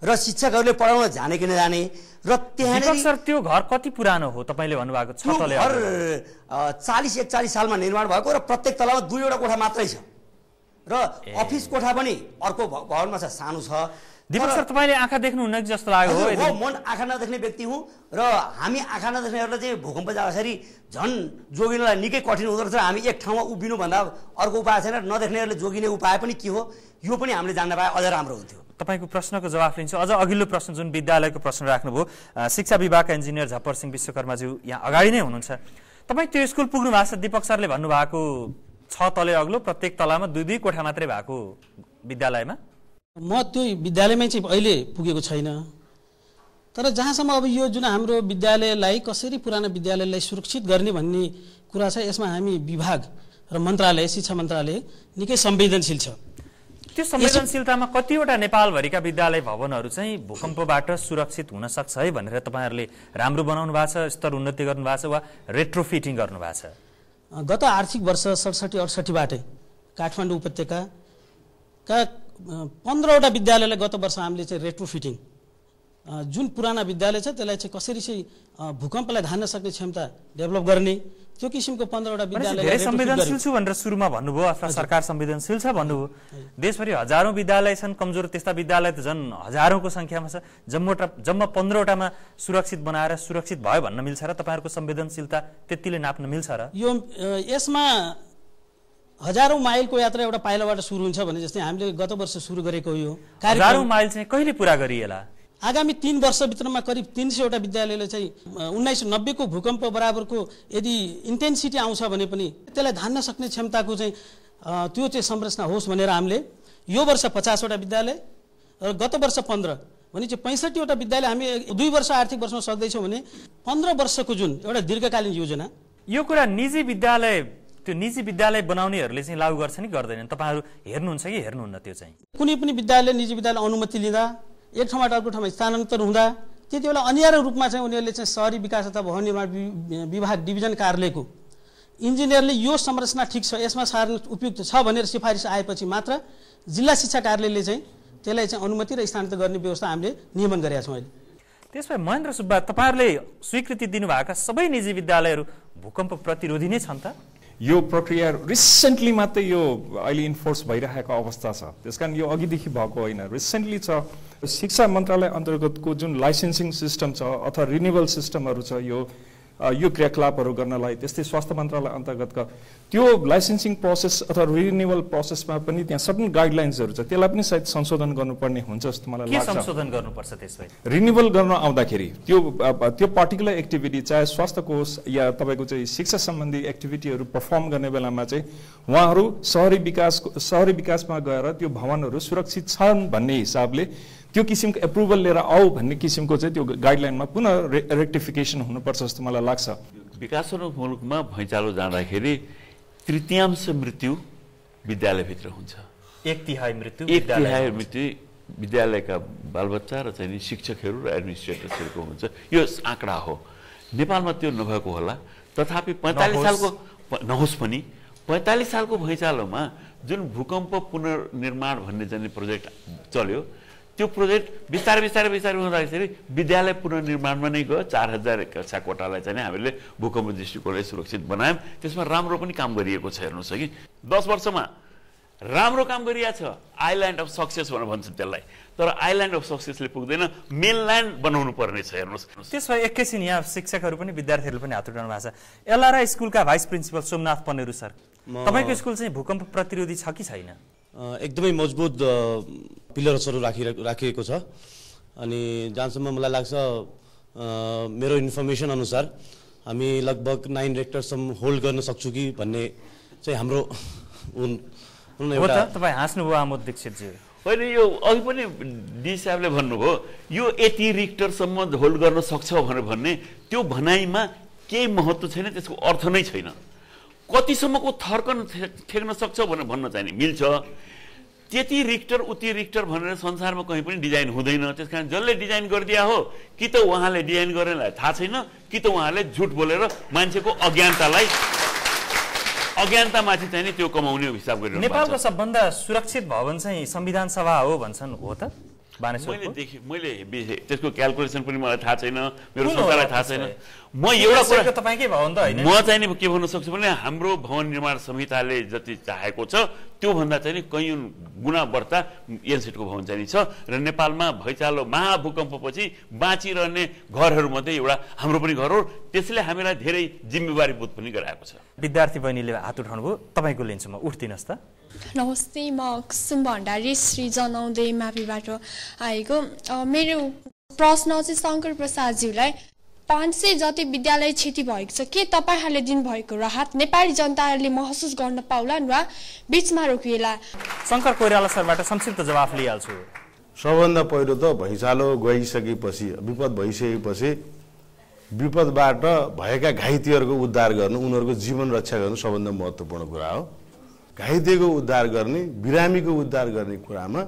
र शिक्षकहरूले पढाउन जाने कि नजाने र त्यहाँ सर त्यो घर कति पुरानो हो तपाईँले भन्नुभएको छ घर चालिस एकचालिस सालमा निर्माण भएको र प्रत्येक तलामा दुईवटा कोठा मात्रै छ र अफिस कोठा पनि अर्को भवनमा छ सानो छ दिपक सर तपाईँले आँखा देख्नुहुन्न कि जस्तो लाग्यो हो म आँखा नदेख्ने व्यक्ति हुँ र हामी आँखा नदेख्नेहरूलाई चाहिँ भूकम्प जाँदाखेरि झन् जोगिनलाई निकै कठिन हुँदो रहेछ हामी एक ठाउँमा उभिनुभन्दा अर्को उपाय छैन नदेख्नेहरूले जोगिने उपाय पनि के हो यो पनि हामीले जान्न पाए अझ राम्रो हुन्थ्यो तपाईँको प्रश्नको जवाफ लिन्छु अझ अघिल्लो प्रश्न जुन विद्यालयको प्रश्न राख्नुभयो शिक्षा विभागका इन्जिनियर झप्पर सिंह विश्वकर्माज्यू यहाँ अगाडि नै हुनुहुन्छ तपाईँ त्यो स्कुल पुग्नु भएको छ दिपक सरले भन्नुभएको छ तले अग्लो प्रत्येक तलामा दुई दुई कोठा मात्रै भएको विद्यालयमा म त्यो विद्यालयमै चाहिँ अहिले पुगेको छैन तर जहाँसम्म अब यो जुन हाम्रो विद्यालयलाई कसरी पुरानो विद्यालयलाई सुरक्षित गर्ने भन्ने कुरा छ यसमा हामी विभाग र मन्त्रालय शिक्षा मन्त्रालय निकै संवेदनशील छ त्यो संवेदनशीलतामा कतिवटा नेपालभरिका विद्यालय भवनहरू चाहिँ भूकम्पबाट सुरक्षित हुन सक्छ है भनेर तपाईँहरूले राम्रो बनाउनु भएको छ स्तर उन्नति गर्नु छ वा रेट्रोफिटिङ गर्नु भएको छ गत आर्थिक वर्ष सडसठी अडसठीबाटै काठमाडौँ उपत्यका का पन्ध्रवटा विद्यालयलाई गत वर्ष हामीले चाहिँ रेट्रो फिटिङ जुन पुराना विद्यालय छ त्यसलाई चाहिँ कसरी चाहिँ भूकम्पलाई धान्न सक्ने क्षमता डेभलप गर्ने त्यो किसिमको पन्ध्रवटा विद्यालय धेरै संवेदनशील छु भनेर सुरुमा भन्नुभयो आफ्नो सरकार संवेदनशील छ भन्नुभयो देशभरि हजारौँ विद्यालय छन् कमजोर त्यस्ता विद्यालय त झन् हजारौँको सङ्ख्यामा छ जम्मोटा जम्मा पन्ध्रवटामा सुरक्षित बनाएर सुरक्षित भयो भन्न मिल्छ र तपाईँहरूको संवेदनशीलता त्यतिले नाप्न मिल्छ र यो यसमा हजारौँ माइलको यात्रा एउटा पाइलाबाट सुरु हुन्छ भने जस्तै हामीले गत वर्ष सुरु गरेको यो हजारौँ माइल चाहिँ कहिले पुरा गरिएला आगामी तिन वर्षभित्रमा करिब तिन सयवटा विद्यालयले चाहिँ उन्नाइस सय नब्बेको भूकम्प बराबरको यदि इन्टेन्सिटी आउँछ भने पनि त्यसलाई धान्न सक्ने क्षमताको चाहिँ त्यो चाहिँ संरचना होस् भनेर हामीले यो वर्ष पचासवटा विद्यालय र गत वर्ष पन्ध्र भने चाहिँ पैँसठीवटा विद्यालय हामी दुई वर्ष आर्थिक वर्षमा सक्दैछौँ भने पन्ध्र वर्षको जुन एउटा दीर्घकालीन योजना यो कुरा निजी विद्यालय त्यो निजी विद्यालय बनाउनेहरूले चाहिँ लागू गर्छ नि गर्दैनन् तपाईँहरू हेर्नुहुन्छ कि हेर्नुहुन्न त्यो चाहिँ कुनै पनि विद्यालय निजी विद्यालय अनुमति लिँदा एक ठाउँबाट अर्को ठाउँमा स्थानान्तरण हुँदा त्यति बेला अनिवार्य रूपमा चाहिँ उनीहरूले चाहिँ सहरी विकास तथा भवन निर्माण विभाग डिभिजन कार्यालयको इन्जिनियरले यो संरचना ठिक छ यसमा सार्न उपयुक्त छ भनेर सिफारिस आएपछि मात्र जिल्ला शिक्षा कार्यालयले चाहिँ त्यसलाई चाहिँ अनुमति र स्थानान्तरण गर्ने व्यवस्था हामीले नियमन गरेका छौँ अहिले त्यस भए महेन्द्र सुब्बा तपाईँहरूले स्वीकृति दिनुभएका सबै निजी विद्यालयहरू भूकम्प प्रतिरोधी नै छन् त यो प्रक्रिया रिसेन्टली मात्रै यो अहिले इन्फोर्स भइरहेको अवस्था छ त्यस कारण यो अघिदेखि भएको होइन रिसेन्टली छ शिक्षा मन्त्रालय अन्तर्गतको जुन लाइसेन्सिङ सिस्टम छ अथवा रिन्युवल सिस्टमहरू छ यो यो क्रियाकलापहरू गर्नलाई त्यस्तै स्वास्थ्य मन्त्रालय अन्तर्गतका त्यो लाइसेन्सिङ प्रोसेस अथवा रिन्युवल प्रोसेसमा पनि त्यहाँ सर्टन गाइडलाइन्सहरू छ त्यसलाई पनि सायद संशोधन गर्नुपर्ने हुन्छ जस्तो मलाई लाग्छ संशोधन गर्नुपर्छ त्यसलाई रिन्युवल गर्न आउँदाखेरि त्यो त्यो पर्टिकुलर एक्टिभिटी चाहे स्वास्थ्य कोष या तपाईँको चाहिँ शिक्षा सम्बन्धी एक्टिभिटीहरू पर्फर्म गर्ने बेलामा चाहिँ उहाँहरू सहरी विकास सहरी विकासमा गएर त्यो भवनहरू सुरक्षित छन् भन्ने हिसाबले त्यो किसिमको एप्रुभल लिएर आऊ भन्ने किसिमको चाहिँ त्यो गाइडलाइनमा पुनः रेक्टिफिकेसन हुनुपर्छ जस्तो मलाई लाग्छ विकासोन्मुख मुलुकमा भैँचालो जाँदाखेरि तृतीयांश मृत्यु विद्यालयभित्र हुन्छ एक तिहाई मृत्यु एक तिहाई मृत्यु विद्यालयका बालबच्चा र चाहिँ शिक्षकहरू र एडमिनिस्ट्रेटर्सहरूको हुन्छ यो आँकडा हो नेपालमा त्यो नभएको होला तथापि पैँतालिस सालको नहोस् पनि पैँतालिस सालको भैँचालोमा जुन भूकम्प पुनर्निर्माण भन्ने जाने प्रोजेक्ट चल्यो त्यो प्रोजेक्ट बिस्तारै बिस्तारै बिस्तारै हुँदाखेरि विद्यालय पुनर्निर्माणमा नै गयो चार हजार कक्षा कोटालाई चाहिँ हामीले भूकम्प दृष्टिकोणले सुरक्षित बनायौँ त्यसमा राम्रो पनि काम गरिएको छ हेर्नुहोस् कि दस वर्षमा राम्रो काम गरिया छ आइल्यान्ड अफ सक्सेस भनेर भन्छ त्यसलाई तर आइल्यान्ड अफ सक्सेसले पुग्दैन मेन ल्यान्ड बनाउनु पर्ने छ हेर्नुहोस् त्यस भए एकैछिन यहाँ शिक्षकहरू पनि विद्यार्थीहरूले पनि हात उठाउनु भएको छ एलआरआई स्कुलका vice principal Somnath Paneru sir तपाईँको स्कुल चाहिँ भूकम्प प्रतिरोधी छ कि छैन एकदमै मजबुत पिलर्सहरू राखि राखिएको छ अनि जहाँसम्म मलाई लाग्छ मेरो इन्फर्मेसन अनुसार हामी लगभग नाइन रेक्टरसम्म होल्ड गर्न सक्छु कि भन्ने चाहिँ हाम्रो तपाईँ हाँस्नुभयो आमोद दीक्षितजी होइन यो अघि पनि डी साहबले भन्नुभयो यो यति रिक्टरसम्म होल्ड गर्न सक्छ भनेर भन्ने त्यो भनाइमा केही महत्त्व छैन त्यसको अर्थ नै छैन कतिसम्मको थर्कन फ्याँक्न सक्छ भनेर भन्न चाहिने मिल्छ त्यति रिक्टर उति रिक्टर भनेर संसारमा कहीँ पनि डिजाइन हुँदैन त्यस कारण जसले डिजाइन गरिदिया हो कि त उहाँले डिजाइन गर्नेलाई थाहा छैन कि त उहाँले झुट बोलेर मान्छेको अज्ञानतालाई अज्ञानतामाथि चाहिँ त्यो कमाउने हिसाब गरेर नेपालको सबभन्दा सुरक्षित भवन चाहिँ संविधान सभा हो भन्छन् हो त मैले देखेँ मैले त्यसको क्यालकुलेसन पनि मलाई थाहा छैन मेरो सरकारलाई थाहा छैन म एउटा कुरा तपाईँकै भवन त म चाहिँ नि के भन्न सक्छु भने हाम्रो भवन निर्माण संहिताले जति चाहेको छ त्योभन्दा चाहिँ नि कैयौँ गुणा बढ्ता एनसेटको भवन चाहिँ छ र नेपालमा भैचालो महाभूकम्पपछि बाँचिरहने घरहरूमध्ये एउटा हाम्रो पनि घर हो त्यसले हामीलाई धेरै जिम्मेवारी बोध पनि गराएको छ विद्यार्थी बहिनीले हात उठाउनुभयो तपाईँको लिन्छु म उठ्दिनुहोस् त नमस्ते म कुसुम भण्डारी श्री जनाउँदै माफीबाट आएको मेरो प्रश्न चाहिँ शङ्कर प्रसादज्यूलाई पाँच सय जति विद्यालय क्षति भएको छ के तपाईँहरूले दिनुभएको राहत नेपाली जनताले महसुस गर्न पाउला वा बिचमा रोकिएला शङ्कर कोइराला सरबाट संक्षिप्त जवाफ लिइहाल्छु सबभन्दा पहिलो त भैँचालो गइसकेपछि विपद भइसकेपछि विपदबाट भएका घाइतेहरूको उद्धार गर्नु उनीहरूको जीवन रक्षा गर्नु सबभन्दा महत्त्वपूर्ण कुरा हो घाइतेको उद्धार गर्ने बिरामीको उद्धार गर्ने कुरामा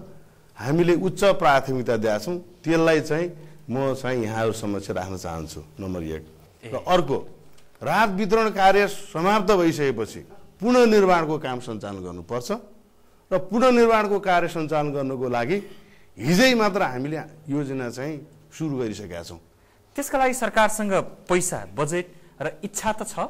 हामीले उच्च प्राथमिकता दिएका छौँ त्यसलाई चाहिँ म चाहिँ यहाँहरू समक्ष राख्न चाहन्छु नम्बर एक र अर्को राहत वितरण कार्य समाप्त भइसकेपछि पुननिर्माणको काम सञ्चालन गर्नुपर्छ र पुननिर्माणको कार्य सञ्चालन गर्नुको लागि हिजै मात्र हामीले योजना चाहिँ सुरु गरिसकेका छौँ त्यसका लागि सरकारसँग पैसा बजेट र इच्छा त छ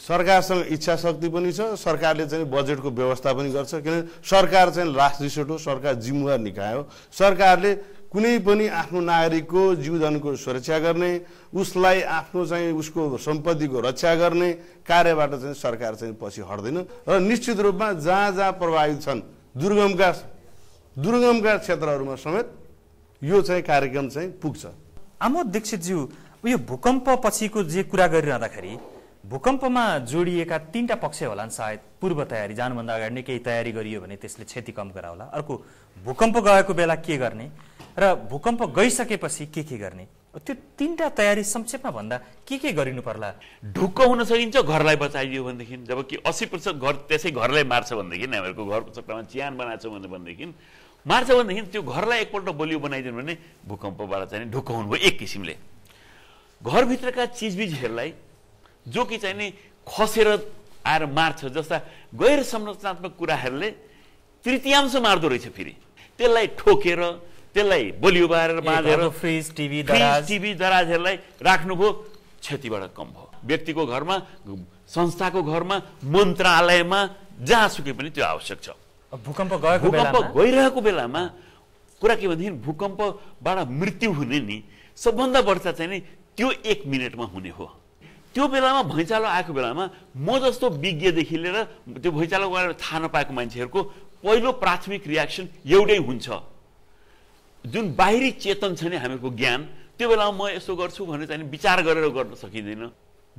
सरकारसँग इच्छा शक्ति पनि छ सरकारले चाहिँ बजेटको व्यवस्था पनि गर्छ किनभने सरकार चाहिँ लास्ट रिसोर्ट हो सरकार जिम्मेवार निकाय हो सरकारले कुनै पनि आफ्नो नागरिकको जीवधनको सुरक्षा गर्ने उसलाई आफ्नो चाहिँ उसको सम्पत्तिको रक्षा गर्ने कार्यबाट चाहिँ सरकार चाहिँ पछि हट्दैन र निश्चित रूपमा जहाँ जहाँ प्रभावित छन् दुर्गमका दुर्गमका क्षेत्रहरूमा समेत यो चाहिँ कार्यक्रम चाहिँ पुग्छ आमोद दीक्षितज्यू यो भूकम्प पछिको जे कुरा गरिरहँदाखेरि भूकम्पमा जोडिएका तिनवटा पक्ष होला नि सायद पूर्व तयारी जानुभन्दा अगाडि नै केही तयारी गरियो भने त्यसले क्षति कम गराउला अर्को भूकम्प गएको बेला के गर्ने र भूकम्प गइसकेपछि के के गर्ने त्यो तिनवटा तयारी संक्षेपमा भन्दा के के गरिनु पर्ला ढुक्क हुन सकिन्छ घरलाई बचाइदियो भनेदेखि जब कि अस्सी प्रतिशत घर त्यसै घरलाई मार्छ भनेदेखि हामीहरूको घरको चक्रमा चियान बनाएको छ भनेदेखि मार्छ भनेदेखि त्यो घरलाई एकपल्ट बलियो बनाइदिनु भने भूकम्पबाट चाहिँ ढुक्क हुनुभयो एक किसिमले घरभित्रका चिजबिजहरूलाई जो कि चाहिँ नि खसेर आएर मार्छ जस्ता गैर संरचनात्मक कुराहरूले तृतीयांश मार्दो रहेछ फेरि त्यसलाई ठोकेर त्यसलाई बलियो बारेर बाँधेर फ्रिज टिभी टिभी दराजहरूलाई राख्नुभयो क्षतिबाट कम भयो व्यक्तिको घरमा संस्थाको घरमा मन्त्रालयमा जहाँ सुके पनि त्यो आवश्यक छ भूकम्प गएको भूकम्प गइरहेको बेलामा कुरा के भनेदेखि भूकम्पबाट मृत्यु हुने नि सबभन्दा बढ्छ चाहिँ नि त्यो एक मिनटमा हुने हो त्यो बेलामा भैँचालो आएको बेलामा म जस्तो विज्ञदेखि लिएर त्यो भैँचालो गएर थाहा नपाएको मान्छेहरूको पहिलो प्राथमिक रियाक्सन एउटै हुन्छ जुन बाहिरी चेतन छ नि हामीहरूको ज्ञान त्यो बेलामा म यसो गर्छु भनेर चाहिँ विचार गरेर गर्न सकिँदैन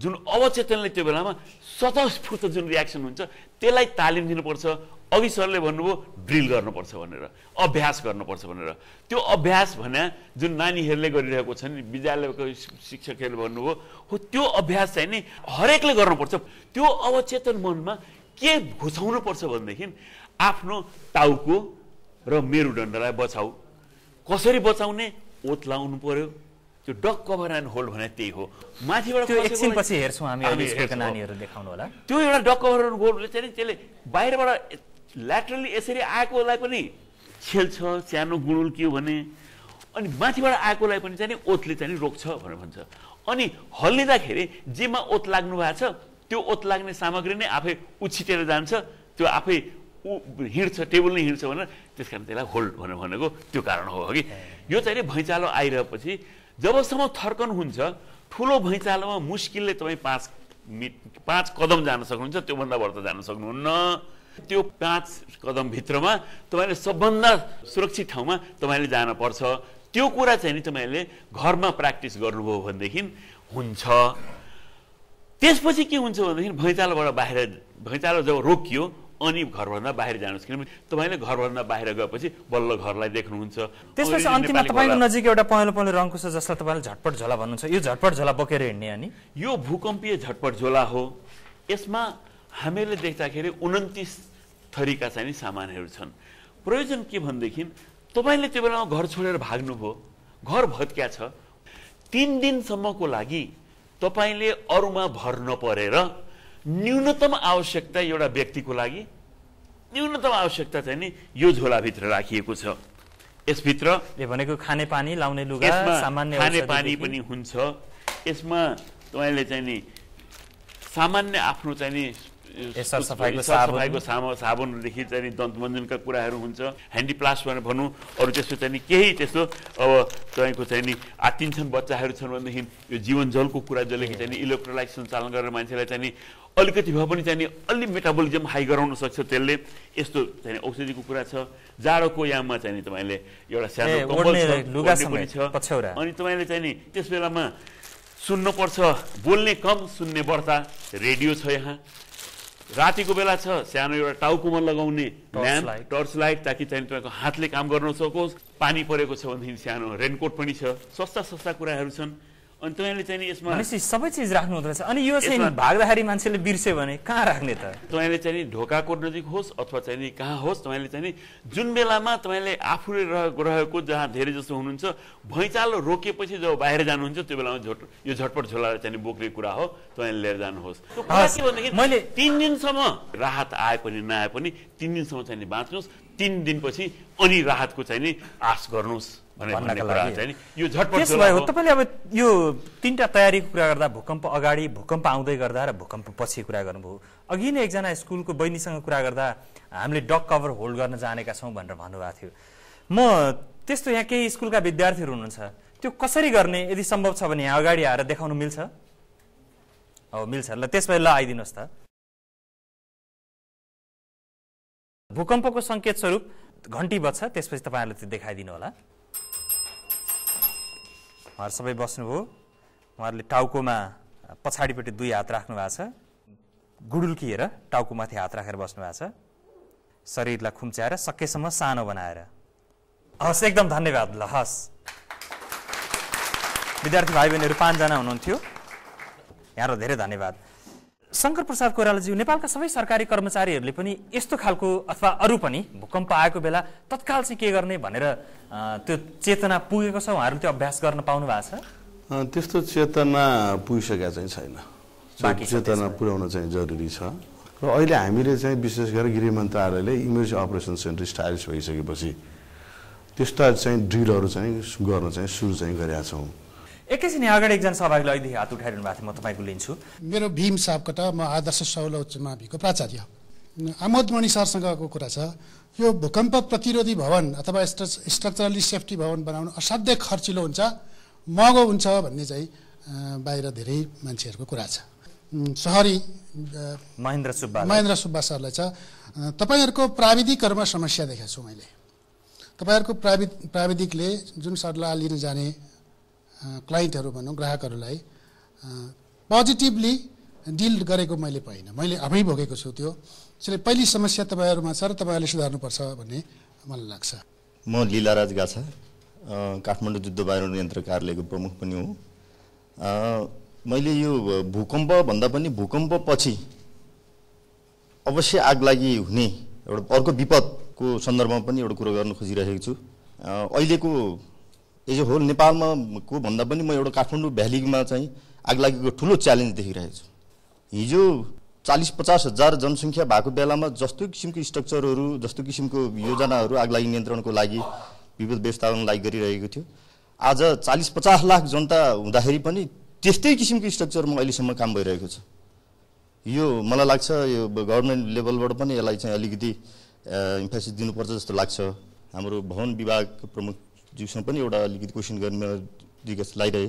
जुन अवचेतनले त्यो बेलामा स्वतस्फूर्त जुन रियाक्सन हुन्छ त्यसलाई तालिम दिनुपर्छ अघि सरले भन्नुभयो ड्रिल गर्नुपर्छ भनेर अभ्यास गर्नुपर्छ भनेर त्यो अभ्यास भने जुन नानीहरूले गरिरहेको छन् विद्यालयको शिक्षकहरूले भन्नुभयो हो त्यो अभ्यास चाहिँ नि हरेकले गर्नुपर्छ त्यो अवचेतन मनमा के घुसाउनुपर्छ भनेदेखि आफ्नो टाउको र मेरुदण्डलाई बचाऊ कसरी बचाउने ओत लाउनु पर्यो त्यो डक कभर एन्ड होल्ड भने त्यही हो माथिबाट त्यो एकछिनपछि हेर्छौँ हामी नानीहरू देखाउनु होला त्यो एउटा डक कभर एन्ड होल्डले चाहिँ त्यसले बाहिरबाट ल्याटरली यसरी आएकोलाई पनि खेल्छ सानो गुणुल के हो भने अनि माथिबाट आएकोलाई पनि चाहिँ ओतले चाहिँ रोक्छ भनेर भन्छ अनि हल्लिँदाखेरि जेमा ओत लाग्नु भएको छ त्यो ओत लाग्ने सामग्री नै आफै उछिटेर जान्छ त्यो आफै ऊ हिँड्छ टेबल नै हिँड्छ भनेर त्यस कारण त्यसलाई होल्ड भनेर भनेको त्यो कारण हो कि यो चाहिँ भैँचालो आइरहेपछि जबसम्म थर्कन हुन्छ ठुलो भैँचालोमा मुस्किलले तपाईँ पाँच मि पाँच कदम जान सक्नुहुन्छ त्योभन्दा बढ्दा जान सक्नुहुन्न त्यो पाँच कदमभित्रमा तपाईँले सबभन्दा सुरक्षित ठाउँमा तपाईँले जानुपर्छ त्यो कुरा चाहिँ नि तपाईँले घरमा प्र्याक्टिस गर्नुभयो भनेदेखि हुन्छ त्यसपछि के हुन्छ भनेदेखि भैँचालोबाट बाहिर भैँचालो जब रोकियो अनि घरभन्दा बाहिर जानुहोस् किनभने तपाईँले घरभन्दा बाहिर गएपछि बल्ल घरलाई देख्नुहुन्छ त्यसपछि अन्तिममा तपाईँको नजिक एउटा पहेँलो पहेँलो रङको छ जसलाई तपाईँले झटपट झोला भन्नुहुन्छ यो झटपट झोला बोकेर हिँड्ने अनि यो भूकम्पीय झटपट झोला हो यसमा हामीले देख्दाखेरि उन्तिस थरीका चाहिँ सामानहरू छन् प्रयोजन के भनेदेखि तपाईँले त्यो बेलामा घर छोडेर भाग्नुभयो घर भत्क्या छ तिन दिनसम्मको लागि तपाईँले अरूमा भर नपरेर न्यूनतम आवश्यकता एउटा व्यक्तिको लागि न्यूनतम आवश्यकता चाहिँ नि यो झोलाभित्र राखिएको छ यसभित्र भनेको खानेपानी लाउने लुगा सामान्य खानेपानी पनि हुन्छ यसमा तपाईँले चाहिँ नि सामान्य आफ्नो चाहिँ नि यसर सफाइको सफाइको साबुनदेखि चाहिँ दन्तमञ्जनका कुराहरू हुन्छ ह्यान्डिप्लास्ट भनेर भनौँ अरू त्यस्तो चाहिँ केही त्यस्तो अब तपाईँको चाहिँ नि आत्तिन्छन् बच्चाहरू छन् भनेदेखि यो जीवन जलको कुरा जसले चाहिँ इलेक्ट्रोलाइट सञ्चालन गरेर मान्छेलाई चाहिँ अलिकति भए पनि चाहिँ अलि मेटाबोलिजम हाई गराउन सक्छ त्यसले यस्तो चाहिँ औषधिको कुरा छ जाडोको याममा चाहिँ तपाईँले एउटा सानो छ अनि तपाईँले चाहिँ नि त्यस बेलामा सुन्नुपर्छ बोल्ने कम सुन्ने बढ्ता रेडियो छ यहाँ रातिको बेला छ सानो एउटा टाउकोमा लगाउने ल्याम्प टर्च लाइट ताकि चाहिँ तपाईँको हातले काम गर्न सकोस् पानी परेको छ भनेदेखि सानो रेनकोट पनि छ सस्ता सस्ता कुराहरू छन् अनि तपाईँले चाहिँ यसमा सबै चिज राख्नु हुँदो रहेछ अनि यो चाहिँ भाग्दाखेरि मान्छेले बिर्स्यो भने कहाँ राख्ने त तपाईँले चाहिँ ढोकाको नजिक होस् अथवा चाहिँ नि कहाँ होस् तपाईँले चाहिँ जुन बेलामा तपाईँले आफूले रहेको जहाँ धेरै जसो हुनुहुन्छ भैँचालो रोकेपछि जब बाहिर जानुहुन्छ त्यो बेलामा झोट यो झटपट झोला चाहिँ बोक्ने कुरा हो तपाईँले लिएर जानुहोस् मैले तिन दिनसम्म राहत आए पनि नआए पनि तिन दिनसम्म चाहिँ बाँच्नुहोस् तिन दिनपछि अनि राहतको चाहिँ नि आश गर्नुहोस् त्यसो तपाईँले अब यो तिनवटा तयारीको कुरा गर्दा भूकम्प अगाडि भूकम्प आउँदै गर्दा र भूकम्प पछि कुरा गर्नुभयो अघि नै एकजना स्कुलको बहिनीसँग कुरा गर्दा हामीले डक कभर होल्ड गर्न जानेका छौँ भनेर भन्नुभएको थियो म त्यस्तो यहाँ केही स्कुलका विद्यार्थीहरू हुनुहुन्छ त्यो कसरी गर्ने यदि सम्भव छ भने यहाँ अगाडि आएर देखाउनु मिल्छ हो मिल्छ ल भए ल आइदिनुहोस् त भूकम्पको सङ्केत स्वरूप घन्टी बज्छ त्यसपछि तपाईँहरूले त्यो देखाइदिनु होला उहाँहरू सबै बस्नुभयो उहाँहरूले टाउकोमा पछाडिपट्टि दुई हात राख्नु भएको छ गुडुल्किएर टाउकोमाथि हात राखेर बस्नु भएको छ शरीरलाई खुम्च्याएर सकेसम्म सानो बनाएर हस् एकदम धन्यवाद ल हस् विद्यार्थी भाइ बहिनीहरू पाँचजना हुनुहुन्थ्यो यहाँलाई धेरै धन्यवाद शङ्कर प्रसाद कोइरालाज्यू नेपालका सबै सरकारी कर्मचारीहरूले पनि यस्तो खालको अथवा अरू पनि भूकम्प आएको बेला तत्काल चाहिँ के गर्ने भनेर त्यो चेतना पुगेको छ उहाँहरू त्यो अभ्यास गर्न पाउनु भएको छ त्यस्तो चेतना पुगिसकेका चाहिँ छैन चेतना पुर्याउन चाहिँ जरुरी छ र अहिले हामीले चाहिँ विशेष गरेर गृह मन्त्रालयले इमर्जेन्सी अपरेसन सेन्टर स्टाब्लिस भइसकेपछि त्यस्ता चाहिँ ड्रिलहरू चाहिँ गर्न चाहिँ सुरु चाहिँ गरेका छौँ एकैछिन अगाडि एकजना सहभागीले अहिले हात उठाइरहनु भएको थियो म तपाईँको लिन्छु मेरो भीम सापकोटा म आदर्श सौल उच्च माभिको प्राचार्य आमोदमणि सरसँगको कुरा छ यो भूकम्प प्रतिरोधी भवन अथवा स्ट्रक्चरली सेफ्टी भवन बनाउनु असाध्यै खर्चिलो हुन्छ महँगो हुन्छ भन्ने चाहिँ बाहिर धेरै मान्छेहरूको कुरा छ सहरी महेन्द्र सुब्बा महेन्द्र सुब्बा सरलाई छ तपाईँहरूको प्राविधिकहरूमा समस्या देखाएको छु मैले तपाईँहरूको प्रावि प्राविधिकले जुन सरलाई लिन जाने क्लाइन्टहरू भनौँ ग्राहकहरूलाई पोजिटिभली डिल गरेको मैले पाइनँ मैले आफै भोगेको छु त्यो त्यसले पहिली समस्या तपाईँहरूमा छ र तपाईँहरूले सुधार्नुपर्छ भन्ने मलाई लाग्छ म लीलाराज गाछा काठमाडौँ युद्ध वायु नियन्त्रण कार्यालयको प्रमुख पनि हो मैले यो भूकम्प भन्दा पनि भूकम्पपछि अवश्य आग लागि हुने एउटा अर्को विपदको सन्दर्भमा पनि एउटा कुरो गर्न खोजिरहेको छु अहिलेको एज ए होल नेपालमा को भन्दा पनि म एउटा काठमाडौँ भ्यालीमा चाहिँ आगलागीको ठुलो च्यालेन्ज देखिरहेको छु हिजो चालिस पचास हजार जनसङ्ख्या भएको बेलामा जस्तो किसिमको स्ट्रक्चरहरू जस्तो किसिमको योजनाहरू आगलागी नियन्त्रणको लागि विपद व्यवस्थापन लागि गरिरहेको थियो आज चालिस पचास लाख जनता हुँदाखेरि पनि त्यस्तै किसिमको स्ट्रक्चरमा अहिलेसम्म काम भइरहेको छ यो मलाई लाग्छ यो गभर्मेन्ट लेभलबाट पनि यसलाई चाहिँ अलिकति इन्फेसिस दिनुपर्छ जस्तो लाग्छ हाम्रो भवन विभाग प्रमुख ज्यूसँग पनि एउटा अलिकति क्वेसन गर्ने मेरो जिज्ञास लगाइरहे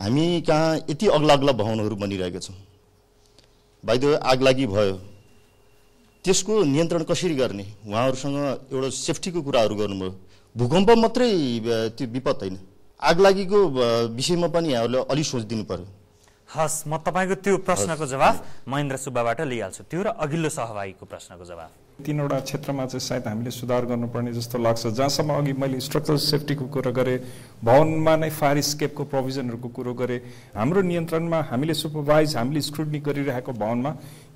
हामी कहाँ यति अग्ला अग्ला भवनहरू बनिरहेका छौँ भाइदेव आग लागि भयो त्यसको नियन्त्रण कसरी गर्ने उहाँहरूसँग एउटा सेफ्टीको कुराहरू गर्नुभयो भूकम्प मात्रै त्यो विपद होइन आगलागीको विषयमा पनि यहाँहरूले अलि सोच पर्यो हस् म तपाईँको त्यो प्रश्नको जवाफ महेन्द्र सुब्बाबाट लिइहाल्छु त्यो र अघिल्लो सहभागीको प्रश्नको जवाफ तिनवटा क्षेत्रमा चाहिँ सायद हामीले सुधार गर्नुपर्ने जस्तो लाग्छ जहाँसम्म अघि मैले स्ट्रक्चरल सेफ्टीको कुरो गरेँ भवनमा नै फायर स्केपको प्रोभिजनहरूको कुरो गरेँ हाम्रो नियन्त्रणमा हामीले सुपरभाइज हामीले स्क्रुटनी गरिरहेको भवनमा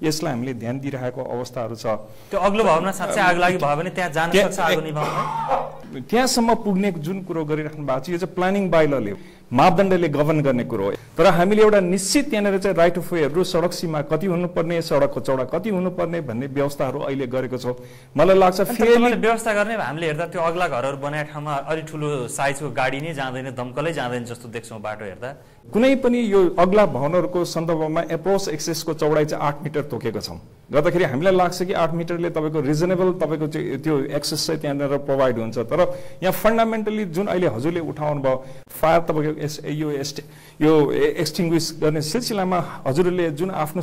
यसलाई हामीले ध्यान दिइरहेको अवस्थाहरू छ त्यो अग्लो भवनमा साँच्चै आग लागि भयो भने त्यहाँ जान सक्छ त्यहाँसम्म पुग्ने जुन कुरो गरिराख्नु भएको छ यो चाहिँ प्लानिङ बाइलले मापदण्डले गभर्न गर्ने कुरो हो तर हामीले एउटा निश्चित त्यहाँनिर चाहिँ राइट अफ वेहरू सडक सीमा कति हुनुपर्ने सडकको चौडा कति हुनुपर्ने भन्ने व्यवस्थाहरू अहिले गरेको छ मलाई लाग्छ फेरि व्यवस्था गर्ने हामीले हेर्दा त्यो अग्ला घरहरू बनाएको ठाउँमा अलिक ठुलो साइजको गाडी नै जाँदैन दमकलै जाँदैन जस्तो देख्छौँ बाटो हेर्दा कुनै पनि यो अग्ला भवनहरूको सन्दर्भमा एप्रोच एक्सेसको चौडाइ चाहिँ आठ मिटर तोकेको छौँ गर्दाखेरि हामीलाई लाग्छ कि आठ मिटरले तपाईँको रिजनेबल तपाईँको त्यो एक्सेस चाहिँ त्यहाँनिर प्रोभाइड हुन्छ तर यहाँ फन्डामेन्टली जुन अहिले हजुरले उठाउनु भयो फायर तपाईँको ellos, ellos यो एक्सटिङ्विस गर्ने सिलसिलामा हजुरहरूले जुन आफ्नो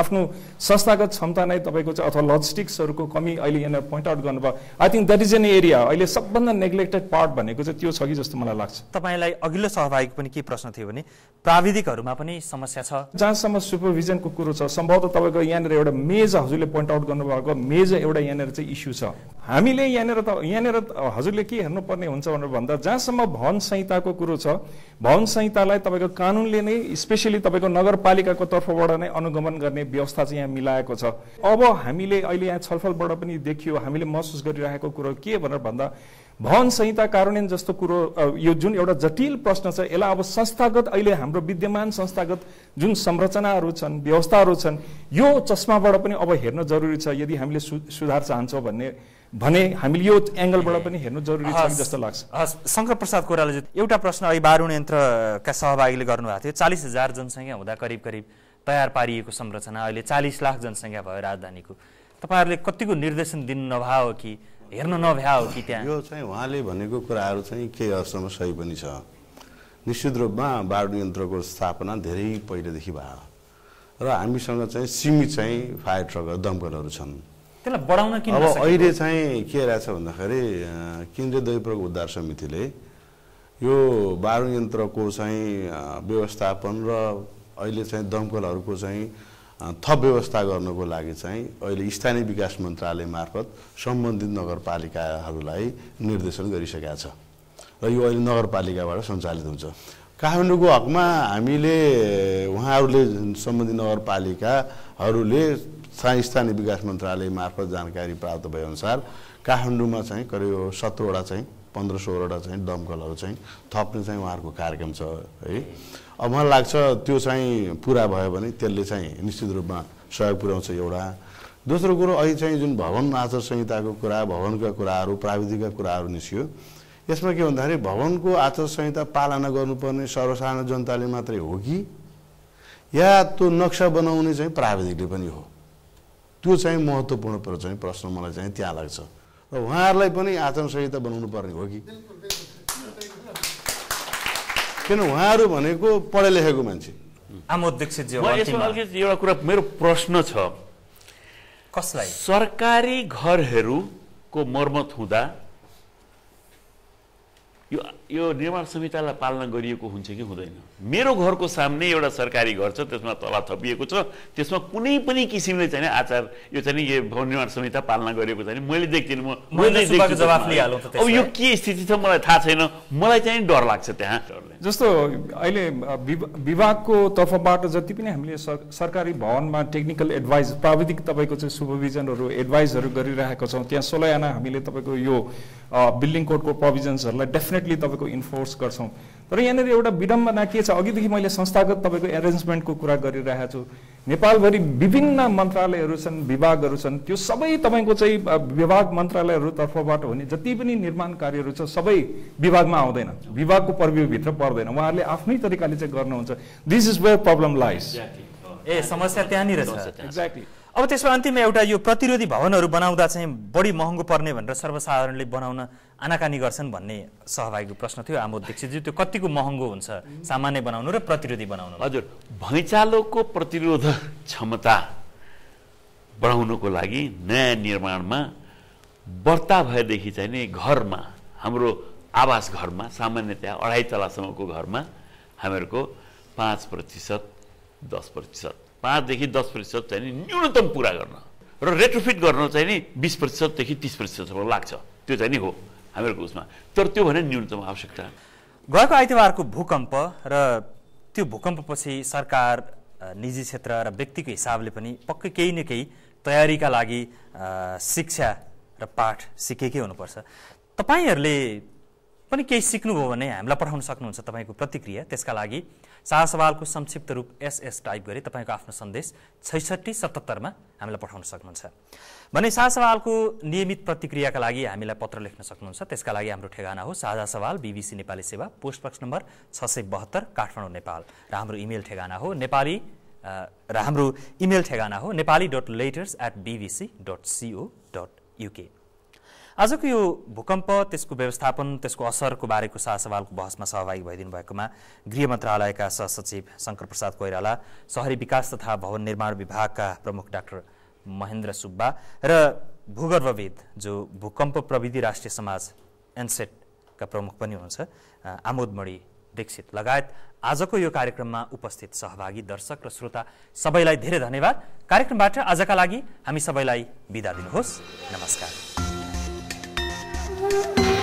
आफ्नो संस्थागत क्षमता नै तपाईँको चाहिँ अथवा लजिस्टिक्सहरूको कमी अहिले यहाँनिर पोइन्ट आउट गर्नुभयो I think that is an area अहिले सबभन्दा नेग्लेक्टेड पार्ट भनेको चाहिँ त्यो छ कि जस्तो मलाई लाग्छ तपाईँलाई अघिल्लो सहभागीको पनि के प्रश्न थियो भने प्राविधिकहरूमा पनि समस्या छ जहाँसम्म सुपरभिजनको कुरो छ सम्भवतः तपाईँको यहाँनिर एउटा मेज हजुरले पोइन्ट आउट गर्नुभएको मेज एउटा यहाँनिर चाहिँ इस्यु छ हामीले यहाँनिर त यहाँनिर हजुरले के हेर्नुपर्ने हुन्छ भनेर भन्दा जहाँसम्म भवन संहिताको कुरो छ भवन संहितालाई तपाईँको कानुनले नै स्पेसली तपाईँको नगरपालिकाको तर्फबाट नै अनुगमन गर्ने व्यवस्था चाहिँ यहाँ मिलाएको छ अब हामीले अहिले यहाँ छलफलबाट पनि देखियो हामीले महसुस गरिरहेको कुरो के भनेर भन्दा भवन संहिता कार्यान्वयन जस्तो कुरो यो जुन एउटा जटिल प्रश्न छ यसलाई अब संस्थागत अहिले हाम्रो विद्यमान संस्थागत जुन संरचनाहरू छन् व्यवस्थाहरू छन् यो चस्माबाट पनि अब हेर्न जरुरी छ यदि हामीले सु सुधार चाहन्छौँ भन्ने भने हामीले यो एङ्गलबाट पनि हेर्नु जरुरी छ जस्तो लाग्छ शङ्कर प्रसाद कोराले एउटा प्रश्न अघि बारुण यन्त्रका सहभागीले गर्नुभएको थियो चालिस हजार जनसङ्ख्या हुँदा करिब करिब तयार पारिएको संरचना अहिले चालिस लाख जनसङ्ख्या भयो राजधानीको तपाईँहरूले कतिको निर्देशन दिनु नभए कि हेर्न नभ्या हो कि त्यहाँ यो चाहिँ उहाँले भनेको कुराहरू चाहिँ केही अर्थसम्म सही पनि छ निश्चित रूपमा बारुण यन्त्रको स्थापना धेरै पहिलेदेखि भयो र हामीसँग चाहिँ सीमित चाहिँ फायर ट्रक दमकलहरू छन् त्यसलाई बढाउन किन अब अहिले चाहिँ के रहेछ भन्दाखेरि केन्द्रीय दैवप्रयोग उद्धार समितिले यो बारु यन्त्रको चाहिँ व्यवस्थापन र अहिले चाहिँ दमकलहरूको चाहिँ थप व्यवस्था गर्नको लागि चाहिँ अहिले स्थानीय विकास मन्त्रालय मार्फत सम्बन्धित नगरपालिकाहरूलाई निर्देशन गरिसकेका छ र यो अहिले नगरपालिकाबाट सञ्चालित हुन्छ काठमाडौँको हकमा हामीले उहाँहरूले सम्बन्धित नगरपालिकाहरूले स्थानीय विकास मन्त्रालय मार्फत जानकारी प्राप्त भएअनुसार काठमाडौँमा चाहिँ करिब सत्रवटा चाहिँ पन्ध्र सोह्रवटा चाहिँ दमकलहरू चाहिँ थप्ने चाहिँ उहाँहरूको कार्यक्रम छ है अब मलाई लाग्छ त्यो चाहिँ पुरा भयो भने त्यसले चाहिँ निश्चित रूपमा सहयोग पुर्याउँछ एउटा दोस्रो कुरो अहिले चाहिँ जुन भवन आचार संहिताको कुरा भवनका कुराहरू प्राविधिकका कुराहरू निस्कियो यसमा के भन्दाखेरि भवनको आचार संहिता पालना गर्नुपर्ने सर्वसाधारण जनताले मात्रै हो कि या त्यो नक्सा बनाउने चाहिँ प्राविधिकले पनि हो त्यो चाहिँ महत्त्वपूर्ण चाहिँ प्रश्न मलाई चाहिँ त्यहाँ लाग्छ र उहाँहरूलाई पनि आचरण संहिता बनाउनु पर्ने हो कि किन उहाँहरू भनेको पढे लेखेको मान्छे एउटा कुरा मेरो प्रश्न छ कसलाई सरकारी घरहरूको मर्मत हुँदा यो यो निर्माण संहितालाई पालना गरिएको हुन्छ कि हुँदैन मेरो घरको सामने एउटा सरकारी घर छ त्यसमा तला थपिएको छ त्यसमा कुनै पनि किसिमले चाहिँ आचार यो चाहिँ यो भवन निर्माण संहिता पालना गरिएको चाहिँ मैले देख्दिनँ म अब यो के स्थिति छ मलाई थाहा छैन मलाई चाहिँ डर लाग्छ त्यहाँ जस्तो अहिले विभागको तर्फबाट जति पनि हामीले सरकारी भवनमा टेक्निकल एडभाइज प्राविधिक तपाईँको चाहिँ सुपरभिजनहरू एडभाइजहरू गरिरहेको छौँ त्यहाँ सोलैआना हामीले तपाईँको यो बिल्डिङ कोडको प्रोभिजन्सहरूलाई डेफिनेटली तपाईँको इन्फोर्स गर्छौँ तर यहाँनिर एउटा विडम्बना के छ अघिदेखि मैले संस्थागत तपाईँको एरेन्जमेन्टको कुरा गरिरहेको छु नेपालभरि विभिन्न मन्त्रालयहरू छन् विभागहरू छन् त्यो सबै तपाईँको चाहिँ विभाग मन्त्रालयहरू तर्फबाट हुने जति पनि निर्माण कार्यहरू छ सबै विभागमा आउँदैन विभागको पर्व्यूभित्र पर्दैन उहाँहरूले आफ्नै तरिकाले चाहिँ गर्नुहुन्छ this is where problem lies ए समस्या त्यहाँनिर छ एक्ज्याक्टली अब त्यसमा अन्तिममा एउटा यो प्रतिरोधी भवनहरू बनाउँदा चाहिँ बढी महँगो पर्ने भनेर सर्वसाधारणले बनाउन आनाकानी गर्छन् भन्ने सहभागीको प्रश्न थियो आमोद दीक्षितज्यू त्यो कतिको महँगो हुन्छ सामान्य बनाउनु र प्रतिरोधी बनाउनु हजुर भैँचालोको प्रतिरोध क्षमता बढाउनुको लागि नयाँ निर्माणमा बर्ता भएदेखि चाहिँ नि घरमा हाम्रो आवास घरमा सामान्यतया अढाई तलासम्मको घरमा हामीहरूको पाँच प्रतिशत दस प्रतिशत पाँचदेखि दस प्रतिशत चाहिँ न्यूनतम पुरा गर्न र रेट्रोफिट गर्न चाहिँ नि बिस प्रतिशतदेखि तिस प्रतिशतसम्म लाग्छ त्यो चाहिँ नि हो हामीहरूको उसमा तर त्यो भने न्यूनतम आवश्यकता गएको आइतबारको भूकम्प र त्यो भूकम्पपछि सरकार निजी क्षेत्र र व्यक्तिको हिसाबले पनि पक्कै केही न केही तयारीका लागि शिक्षा र पाठ सिकेकै हुनुपर्छ तपाईँहरूले पनि केही सिक्नुभयो भने हामीलाई पठाउन सक्नुहुन्छ तपाईँको प्रतिक्रिया त्यसका लागि चार सवालको संक्षिप्त रूप एसएस टाइप गरी तपाईँको आफ्नो सन्देश छैसठी सतहत्तरमा हामीलाई पठाउन सक्नुहुन्छ भने साझा सवालको नियमित प्रतिक्रियाका लागि हामीलाई पत्र लेख्न सक्नुहुन्छ त्यसका लागि हाम्रो ठेगाना हो साझा सवाल बिबिसी नेपाली सेवा पोस्ट बक्स नम्बर छ सय बहत्तर काठमाडौँ नेपाल र हाम्रो इमेल ठेगाना हो नेपाली र हाम्रो इमेल ठेगाना हो Nepali dot letters at BBC dot co dot UK आजको यो भूकम्प त्यसको व्यवस्थापन त्यसको असरको बारेको सवालको बहसमा सहभागी भइदिनु भएकोमा गृह मन्त्रालयका सहसचिव शङ्कर प्रसाद कोइराला सहरी विकास तथा भवन निर्माण विभागका प्रमुख डाक्टर महेन्द्र सुब्बा र भूगर्भविद जो भूकम्प प्रविधि राष्ट्रिय समाज एनसेटका प्रमुख पनि हुनुहुन्छ आमोदमणि दीक्षित लगायत आजको यो कार्यक्रममा उपस्थित सहभागी दर्शक र श्रोता सबैलाई धेरै धन्यवाद कार्यक्रमबाट आजका लागि हामी सबैलाई बिदा दिनुहोस् नमस्कार Thank you.